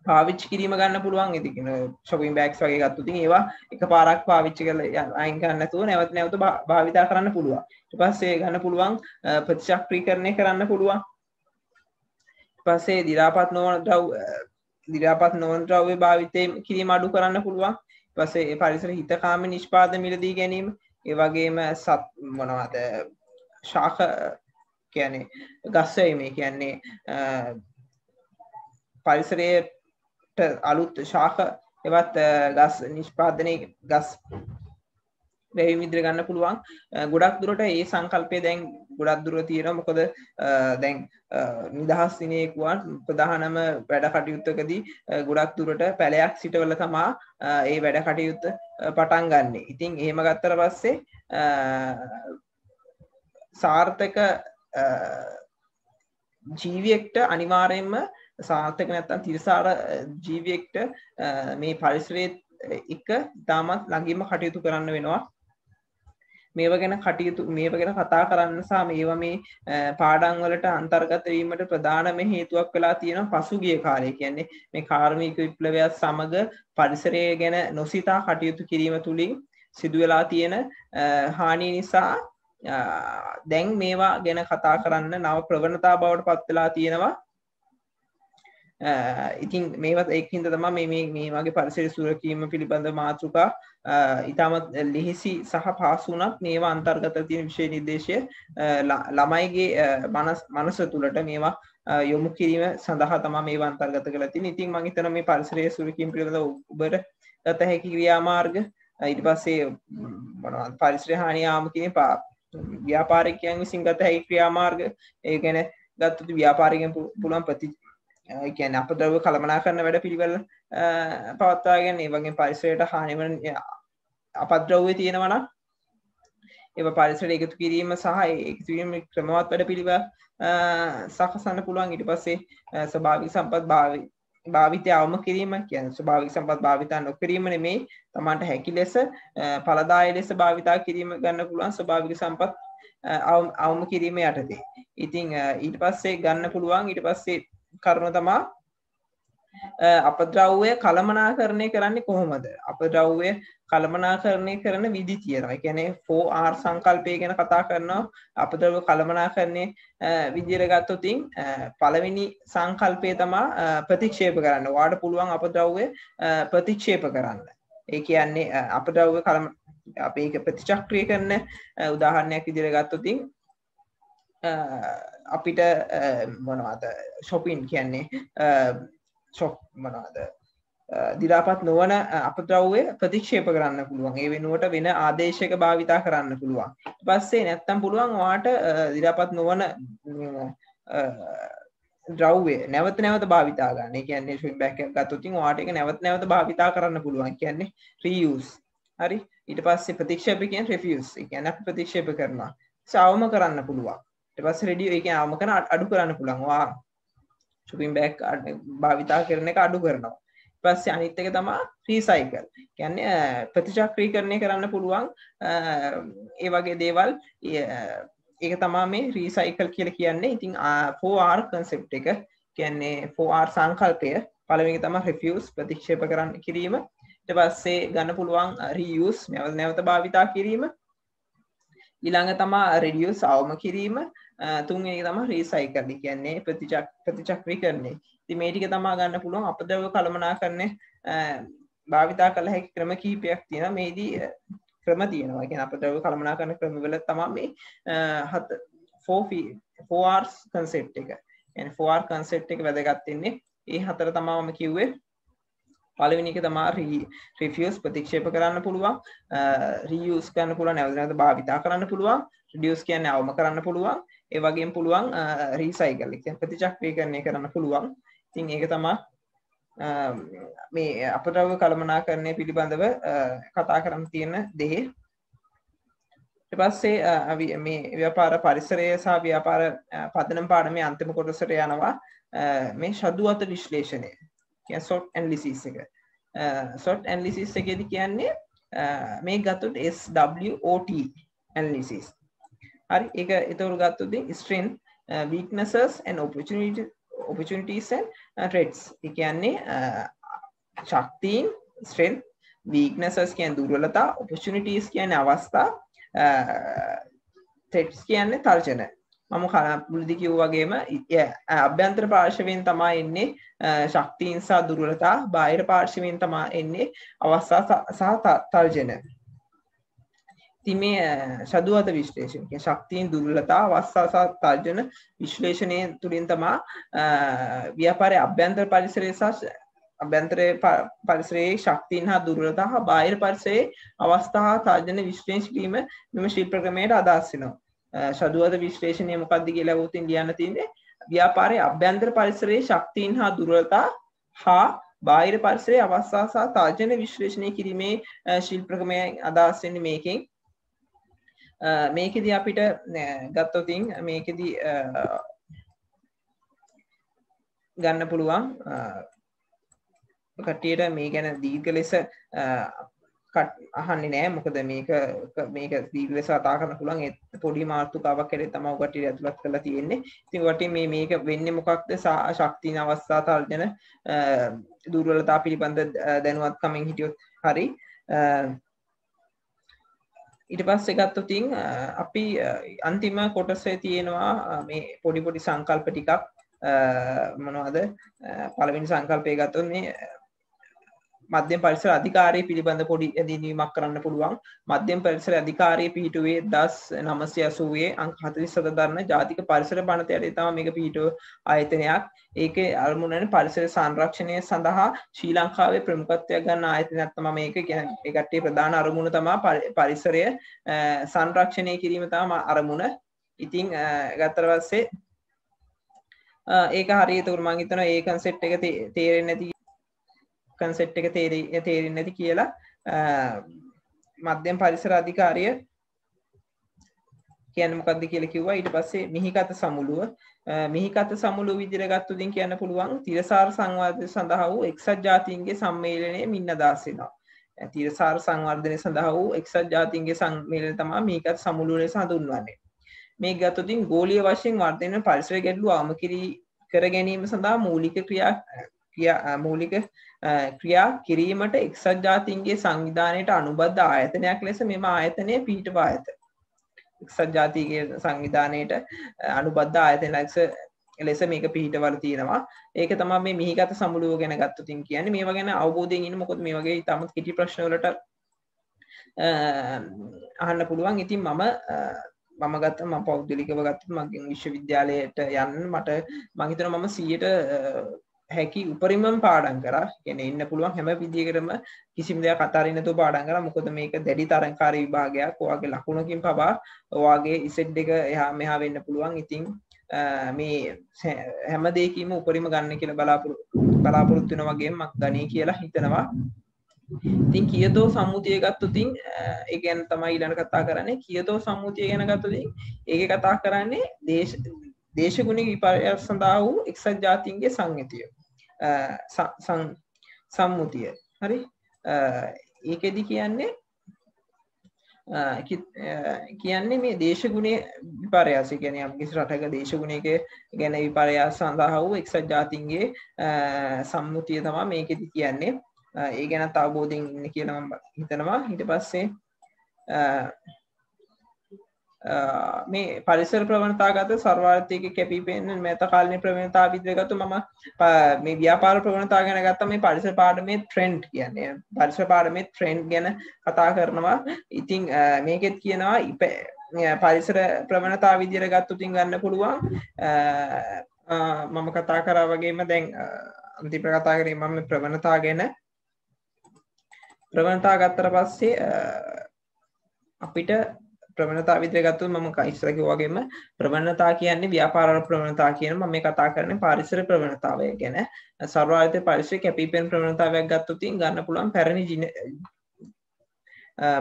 පාවිච් කිරීම ගන්න පුළුවන් ඉතිකන ශොපින් බෑක්ස් වගේ ගත්තු ති ඒවා එක පාරක් පාවිච්චි කල අයින් කරන්නතුව නැවත නැවත භාවිතා කරන්න පුළුවන් පස්සේ ගන්න පුළුවන් ප්‍රතිශක්්‍රී කරණය කරන්න පුළුවන් පස්සේ දිරාපත් නොවන ද්‍රව් දිරාපත් නොවන්ද්‍රව්‍ය භාවිතය කිරීම අඩු කරන්න පුළුවන් පසේ පරිසර හිතකාම නිෂ්පාද මිලදී ගැනීම ඒවගේම සත් මොනවද ශාක කියන්නේ ගස්සයි මේ කියන්නේ පරිසරයට අලුත් ශාක එවත් ගස් නිෂ්පාදනය ගස් වැැවිමිදිර ගන්න පුළුවන් ගොඩක් දුරට ඒ සංකල්පය දැන් ගොඩක් දුර තියෙන මොකද දැන් නිදහස් සිනයෙක්වන් ප්‍රධානම වැඩ කටයුත්තකදී ගොඩක් දුරට පැලයක් සිටවල තමා ඒ වැඩ කටයුත්ත පටන් ගන්න ඉතින් එහෙම ගත්තර පස්සේ සාර්ථක ජීවියෙක්ට අනිවාරයෙන්ම සාර්ථක නැත්තන් තිරිසාර ජීවියෙක්ට මේ පරිසරයත් එක ඉතාමත් ළඟින්ම කටයුතු කරන්න වෙනවා මේව ගැන කටයුතු මේව ගැන කතා කරන්න සහ මේව මේ පාඩංවලට අන්තර්ගතවීමට ප්‍රධානම හේතුවක් වෙලා තියෙන පසුගිය කාලය කියන්නේ මේ කාර්මික විප්ලවයක් සමග පරිසරය ගැන නොසිතා කටයුතු කිරීම තුළින් සිදුවෙලා තියෙන හානි නිසා දැන් මේවා ගැන කතා කරන්න නව ප්‍රවණතා බවට පත්වෙලා තියෙනවා ඉතින් මේවත් එක්හින්ද තම මේ මේ වගේ පරිසර සුරකීම පිළිබඳ මාතෘකා ඉතාමත් ලිහිසි සහ පාසුනත් මේවා අන්තර්ගත තියෙන විශෂය නිර්දේශය ළමයිගේ මනස තුළට මේවා යොමු කිරීම සඳහා තම මේ අන්තර්ගත කළ තින් ඉතින් මංහිතන මේ පරිසරය සුරකින් පිළිබඳ උබර ගත හැකි ක්‍රියාමාර්ග ඉට පස්සේ පරිසර හානියාම කියන පා ව්‍යාපාරකයන් විසින් ගත හැකි ක්‍රියාමාර්ග ඒ ගැන ගත්තුතු ව්‍යාපාරිකෙන් පුළුවන් ප්‍රති ගැන අප ද්‍රව කළමනා කරන වැඩ පිළිවෙල පවත්වාගෙන ඒ වගේ පරිසරයට හානිමන අපද්‍රව්ය තියෙනවන ඒ පරිසර එකතු කිරීම සහ එකතුවීම ක්‍රමවත් වැඩ පිළිව සකසන්න පුළුවන් ඉට පස්සේ ස්භාවික සම්පත් භාවිත භාවිතය අවම කිරීම කියන ස්භාවික සම්පත් භාවිතා නොකිරීම නෙමේ තමන්ට හැකි ලෙස පලදාය ලෙස භාවිතා කිරීම ගන්න පුළුවන් ස්භාවික සම්පත් අවම කිරීම යටතේ. ඉතිං ඊට පස්සේ ගන්න පුළුවන් ඊට පස්සේ කරුණ තමා අප ද්‍රව්වය කළමනාකරණය කරන්නේ කොහොමද අප ද්‍රව්වය කළමනාකරණය කරන විදි තියෙනවා එකැනේ ෆෝ ආර් සංකල්පය ගැන කතා කරනවා අප ද්‍රව කළමනාකරණය විදිරගත්තුතින් පළවෙනි සංකල්පය තමා ප්‍රතික්ෂේප කරන්න වාඩ පුළුවන් අප ද්‍රව්වය ප්‍රතික්ෂේප කරන්න ඒ කියන්නේ අප ද්‍රව්ව කළම අප ඒක ප්‍රතිචක්‍රිය කරන උදාහරණයක් විදිරගත්තුතින් අපිට මොනවාද ශොපින් කියන්නේ ශොප් මොනවාද දිරාපත් නොවන අපද්‍රව්‍ය ප්‍රතික්ෂේප කරන්න පුළුවන් ඒ වෙනුවට වෙන ආදේශක භාවිතා කරන්න පුළුවන් පස්සේ නැත්තම් පුළුවන් වාට දිරාපත් නොවන ද්‍රව්වේ නැවත නැවත භාවිතා ගන්න කියන්නේ ශුන් බැක් ගත්තුතින් වාට එක නැවත නැවත භාවිතා කරන්න පුළුවන් කියන්නේ රීයස් හරි ඊට පස්සේ ප්‍රතික්ෂේප කියන්නේ රිෆියස් කියන්නේ අපි ප්‍රතික්ෂේප කරනවා සවම කරන්න පුළුවන් ටපස් රෙඩිය එක ආමකන අඩු කරන්න පුළන්වා චුපින් බැක් භාවිතා කරන එක අඩු කරනවා පස්ස අනිත්තක තමා ්‍රීසයිකල් ගැන්න ප්‍රතිචක්‍රී කරණය කරන්න පුළුවන් ඒ වගේ දේවල් ඒක තමා මේ රීසයිකල් කියල කියන්නේ ඉතිං පෝආර් කන්සෙප් එක කියන්නේ පෝආර් සංකල්පය පළවෙනි තම රිෆියස් ප්‍රතික්ෂේප කරන්න කිරීම ට පස්සේ ගන්න පුළුවන් රියස් නැවත නැවත භාවිතා කිරීම ඉළඟ තමා රෙඩියෝ සවම කිරීම තුන් ඒක තම රීසයිකල්ලි කියන්නේ ප්‍රතිචක් ප්‍රතිචක්‍රී කරන්නේ ති මේටික තමා ගන්න පුළුවන් අපදව කළමනා කරන්නේ භාවිතා කළ හැකි ක්‍රම කීපයක් තියෙන මේදී ක්‍රම තියෙනවා කියෙන අපදව කළමනා කරන ක්‍රමවල තමා මේ හත ෆෝෆෝර්ස් කන්සෙප් එක ෆෝර් කන්සෙප් එක වැදගත්තෙන්නේ ඒ හතර තමාම කිව්වේ පලවිනික තමා රිෆියස් ප්‍රතික්ෂේප කරන්න පුළුවන් රියස් කරන්න පුළුව නැවනත භාවිතා කරන්න පුළුවන් ඩියස් කියන්න අවම කරන්න පුළුවන් ඒවගේ පුළුවන් රීසයිගල්ලික ප්‍රතිචක්්‍රය කරණය කරන්න පුළුවන් තින් ඒක තමා මේ අපටව කළමනා කරණය පිළිබඳව කතා කරම් තියෙන දෙහේ පස්සේ අවි මේ ව්‍යාපාර පරිසරය සහ ව්‍යාපාර පදනම් පාඩමේ අන්තිම කොටසට යනවා මේ ශදුවත විශ්ලේෂණය සොට් ඇන්ලිසිස් එක සොට් ඇන්ලිසිස් එකෙද කියන්නේ uh, මේ ගත්තුට SWOT ඇන්ලිසිස් හරි එක එතවරු ගත්තුද ස්ට්‍රෙන් weaknesses and opportunity opportunities and uh, threats කියන්නේ uh, ශක්තියින් strength weaknesses කියන්නේ දුර්වලතා opportunities කියන්නේ අවස්ථා uh, threats කියන්නේ තර්ජන මම කනපුලදි කිව් වගේම අභ්‍යන්ත්‍ර පාර්ශවෙන් තමා එන්නේ ශක්තිීන්සා දුරලතා බාහිර පාර්ශවෙන් තමා එන්නේ අවස්සා සහ තර්ජන තිමේ ශදුවත විශ්ලේෂණය ශක්තියෙන් දුර්ලතා අවස්සාසා තර්ජන විශ්ලේෂණය තුළින් තමා ව්‍යාපාරය අභ්‍යන්ත්‍ර පරිසරය අභ්‍යන්තරය පරිසරයේ ශක්තින් හා දුර්ලතා හා බාහිර පරිසයේ අවස්ථා තර්ජන විශ්ලේෂ වීම මෙම ශිල්ප්‍රගමයට අදස්සෙනවා ශදුවද විශ්ලේෂණය මොකක්ද කියලා ගොතින් ලියන්න තින්නේ ව්‍යාපාරයේ අභ්‍යන්තර පරිසරයේ ශක්තියින් හා දුර්වලතා හා බාහිර පරිසරයේ අවස්ථා සහ තාජන විශ්ලේෂණය කිරීමේ ශිල්පකමය අදහස් වෙන්නේ මේකෙන් මේකෙදී අපිට ගත්තොත් මේකෙදී ගන්න පුළුවන් කට්ටියට මේ ගැන දීර්ඝ ලෙස අහන්නේ නෑ මොකද මේක මේක දීර්ඝ සතා කරන්න පුළුවන් ඒ පොඩි මාතෘකාවක් හැරෙ තමයි ඔකට ඇතුළත් කරලා තියෙන්නේ. ඉතින් ඔකට මේ මේක වෙන්නේ මොකක්ද ශක්තින අවස්ථා තර්ජන දුර්වලතා පිළිබඳ දැනුවත්කමින් හිටියොත් හරි ඊට පස්සේ ගත්තොත් අපි අන්තිම කොටසේ තියෙනවා මේ පොඩි පොඩි සංකල්ප ටිකක් මොනවද පළවෙනි සංකල්පය ගත්තොත් මේ මධ්‍යම පරිසර අධිකාරය පිළිබඳ පොඩි ඇදිනීමක් කරන්න පුළුවන් මධ්‍යම පරිසර අධිකාරය පිහිටුවේ දස් නමසය අසුවේ අංක හතරි සතධරන ජාතික පරිසර බණත යට තම මේක පිහිටුව ආයතනයක් ඒක අල්මුණන පරිසර සංරක්ෂණය සඳහා ශ්‍රී ලංකාවේ ප්‍රමුකත්වයක් ගන්න ආයතනයක් තම මේක ගැන එකටේ ප්‍රධාන අරමුණ තමා පරිසරය සංරක්ෂණය කිරීම තම අරමුණ ඉතිං ගත්තරවස්සේ ඒක හරි තුරමන් තන ඒ කන්සෙට් එක තේරෙන් නැති කන්සෙට් එක තේරී තේරෙන්නේ නැති කියලා මධ්‍යම පරිසර අධිකාරිය කියන්නේ මොකද්ද කියලා කිව්වා ඊට පස්සේ මිහිකත සමුළුව මිහිකත සමුළුව විදිහට ගත්තුදින් කියන්න පුළුවන් තිරසාර සංවර්ධනය සඳහා වූ එක්සත් ජාතීන්ගේ සම්මේලනයේ මින්නදාස් වෙනවා තිරසාර සංවර්ධනය සඳහා වූ එක්සත් ජාතීන්ගේ සම්මේලනය තමයි මිහිකත සමුළුව ලෙස හඳුන්වන්නේ මේ ගතතුතින් ගෝලිය වශයෙන් වර්ධනය පරිසර ගැටලු ආම කිරී කර ගැනීම සඳහා මූලික ක්‍රියා ක්‍රියා මූලික ක්‍රියා කිරීමට එක්සත් ජාතීන්ගේ සංවිධානයට අනුබද්ධ ආයතනයක් ලෙස මෙම ආයතනය පිහිටවා ඇත. එක්සත් ජාතිීගේ සංවිධානයට අනුබද්ධ ආයතන ලක්ෂ ලෙස මේක පිහිටවල තියෙනවා ඒක තමයි මේ මිහිගත සමුළුව ගැන ගත්ත තින් කියන්නේ මේවා ගැන අවබෝධයෙන් ඉන්න මොකද මේ වගේ ඉතාමත් කිටි ප්‍රශ්න වලට අහන්න පුළුවන් ඉතින් මම මම ගත්ත මම පෞද්ගලිකව ගත්තත් මගේ විශ්වවිද්‍යාලයට යන්න මට මම හිතනවා මම 100ට හැකි උපරිමම් පාඩන් කර ගෙන එන්න පුළුවන් හැම විදිකරම කිසිම දෙයක් කතාරන්නතු පාඩන් කර මොකද මේක දැඩි තරංකාර විභාගයක් ඔයාගේ ලකුණකින් පබා ඔයාගේ ඉසෙට් එක එහා මෙහා වෙන්න පුළුවන් ඉතිං මේ හැම දෙකීම උපරිම ගන්න කියල බලාපුර බලාපොරොත්තුන වගේ මක් ගනී කියලා හිතනවා ඉතින් කියතෝ සම්මුතිය ගත්තුතින් ඒ ගැන තමයි ඊළඟ කතා කරන්නේ කියතෝ සම්මුතිය ගැන ගත්තුතින් ඒක කතා කරන්නේ දේශ දේශගුණික විපර්ය සඳහා වූ එක්සත් ජාතින්ගේ සංගතිය සම්මුතිය හරි ඒකෙදි කියන්නේ කියන්නේ මේ දේශගුණේ විපරයාස ගැන යම්කිසි රටක දේශගුණයක ගැන විපරයා සඳහා වූ එක්සත් ජාතින්ගේ සම්මුතිය තමා මේකෙති කියන්නේ ඒ ගැන අවබෝධයෙන් ඉන්න කියලම හිතනවා හිට පස්සේ මේ පරිසර ප්‍රවණතාගත සර්වාර්ථයක කැපිපෙන් මැත කාලනය ප්‍රවණතා විදවගතු මම මේ ව්‍යාපාර ප්‍රවණතා ගැන ගත්ත මේ පරිසර පාඩමේ ට්‍රෙන්ඩ් කියන්නේ පරිසර පාඩමේ ට්‍රෙන්ඩ් ගැන කතා කරනවා ඉතිං මේකෙත් කියනවා ඉප පරිසර ප්‍රවණතා විදිර ගත්තු තින් ගන්න පුළුවන් මම කතා කරා වගේම දැන් අන්තිප කතා කරේ මම ප්‍රවණතා ගැන ප්‍රවණතා ගත්තර පස්සේ අපිට ප්‍රමණතා විතර ගත්තු ම ඉස්සරකි වගේම ප්‍රමණතා කියන්නේ ව්‍යාපාර ප්‍රමණතා කියන ම මේ කතා කරන පරිසර ප්‍රමණතාවය ගැන සර්වාර්ථය පරිසය කැපිපෙන් ප්‍රමණතාවයක් ගත්තුතින් ගන්න පුළුවන් පැරණි ජින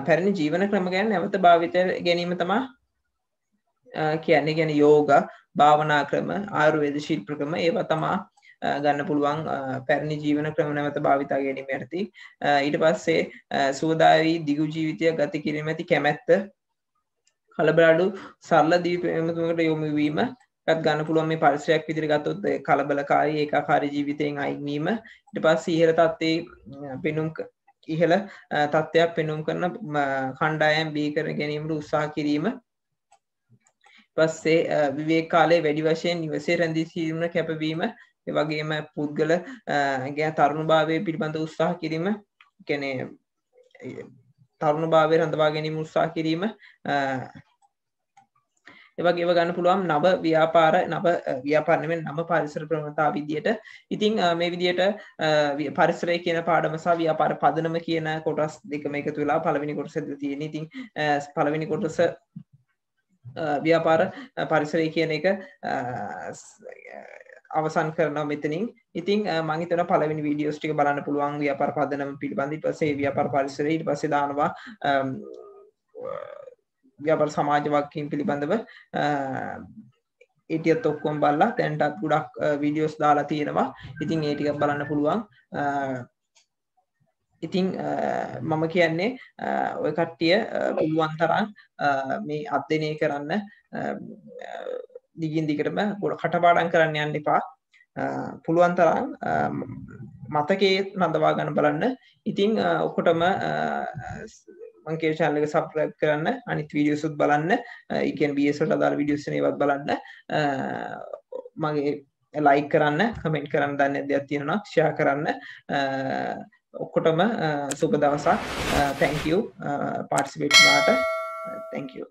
පැරණි ජීවන ක්‍රම ගැන නැවත භාවිතය ගැනීම තමා කියන්නේ ගැන යෝග භාවනා ක්‍රම ආරුවේද ශිල්ප්‍රක්‍රම ඒව තමා ගන්න පුළුවන් පැරණි ජීවන ක්‍රම නැවත භාවිතා ගැනීම ඇති ඊට පස්සේ සෝදාවී දිගු ජීවිතය ගත කිරීම ඇති කැමැත්ත කලබලාඩු සරල දීපමතුමකට යොමුවීම ත් ගන්න පුළුවන් මේ පරිසරයක් විදිර ගත්තොත් කලබලකාරී ඒකාකාරි ජීවිතයෙන් අයිවීම ඉට පස් සීහර තත්ත්ේ පෙනුම් ඉහළ තත්ත්වයක් පෙනුම් කරන කණ්ඩායම් බී කර ගැනීමට උත්සා කිරීම පස්සේ විවේ කාලේ වැඩි වශයෙන් නිවසේ රැඳී සිරීම කැපවීම වගේම පුද්ගල ගෑ තරුණු භාවය පිළිබඳ උත්සාහ කිරීම කැනේ තරුණ භාවය රඳවා ගැනීම උත්සා කිරීම එවගේ ගන්න පුළුවන් නව ව්‍යාපාර නව ව්‍යාපාරනමෙන් නම පරිසර ප්‍රමතා විදියට ඉතිං මේ විදියට පරිසරය කියන පාඩමසා ව්‍යාපාර පදනම කියන කොටස් දෙකම එක තුලා පළවෙනි කොටස ඇද තියෙන ඉතිං පළවෙනි කොටස ව්‍යාපාර පරිසරය කියන එක අවසන් කරනවා මෙතනින් ඉතින් මං හිතන පළවෙනි වීඩියෝස් ටික බලන්න පුළුවන් ව්‍යාපාර පදනම පිළිබඳ ඊට පස්සේ ව්‍යාපාර පරිසරය ඊට පස්සේ දානවා ව්‍යාපාර සමාජ වගකීම් පිළිබඳව ඒටියත් ඔක්කොම බලලා දැන්ටත් ගොඩක් වීඩියෝස් දාලා තියෙනවා ඉතින් ඒ ටික බලන්න පුළුවන් ඉතිං මම කියන්නේ ඔය කට්ටිය පුළුවන් තරන් මේ අධ්‍යනය කරන්න දිගින් දිගටම ගොඩ කටපාඩන් කරන්න යන්න එපා පුළුවන් තරන් මතකේ නදවා ගන්න බලන්න ඉතිං ඔකොටම මංකේ චාලක සප්‍රක් කරන්න අනිත් වීඩියසුත් බලන්න එකන් බියසට අදාර විඩියසනයවත් බලන්න මගේ ලයි කරන්න කමෙන්ට් කරන්න දන්න දෙයක් තියෙනවා ක්ෂා කරන්න ඔක්කොටම සුබ දවසක් තැංකූ පාටිසිපේට්නාට තැංකූ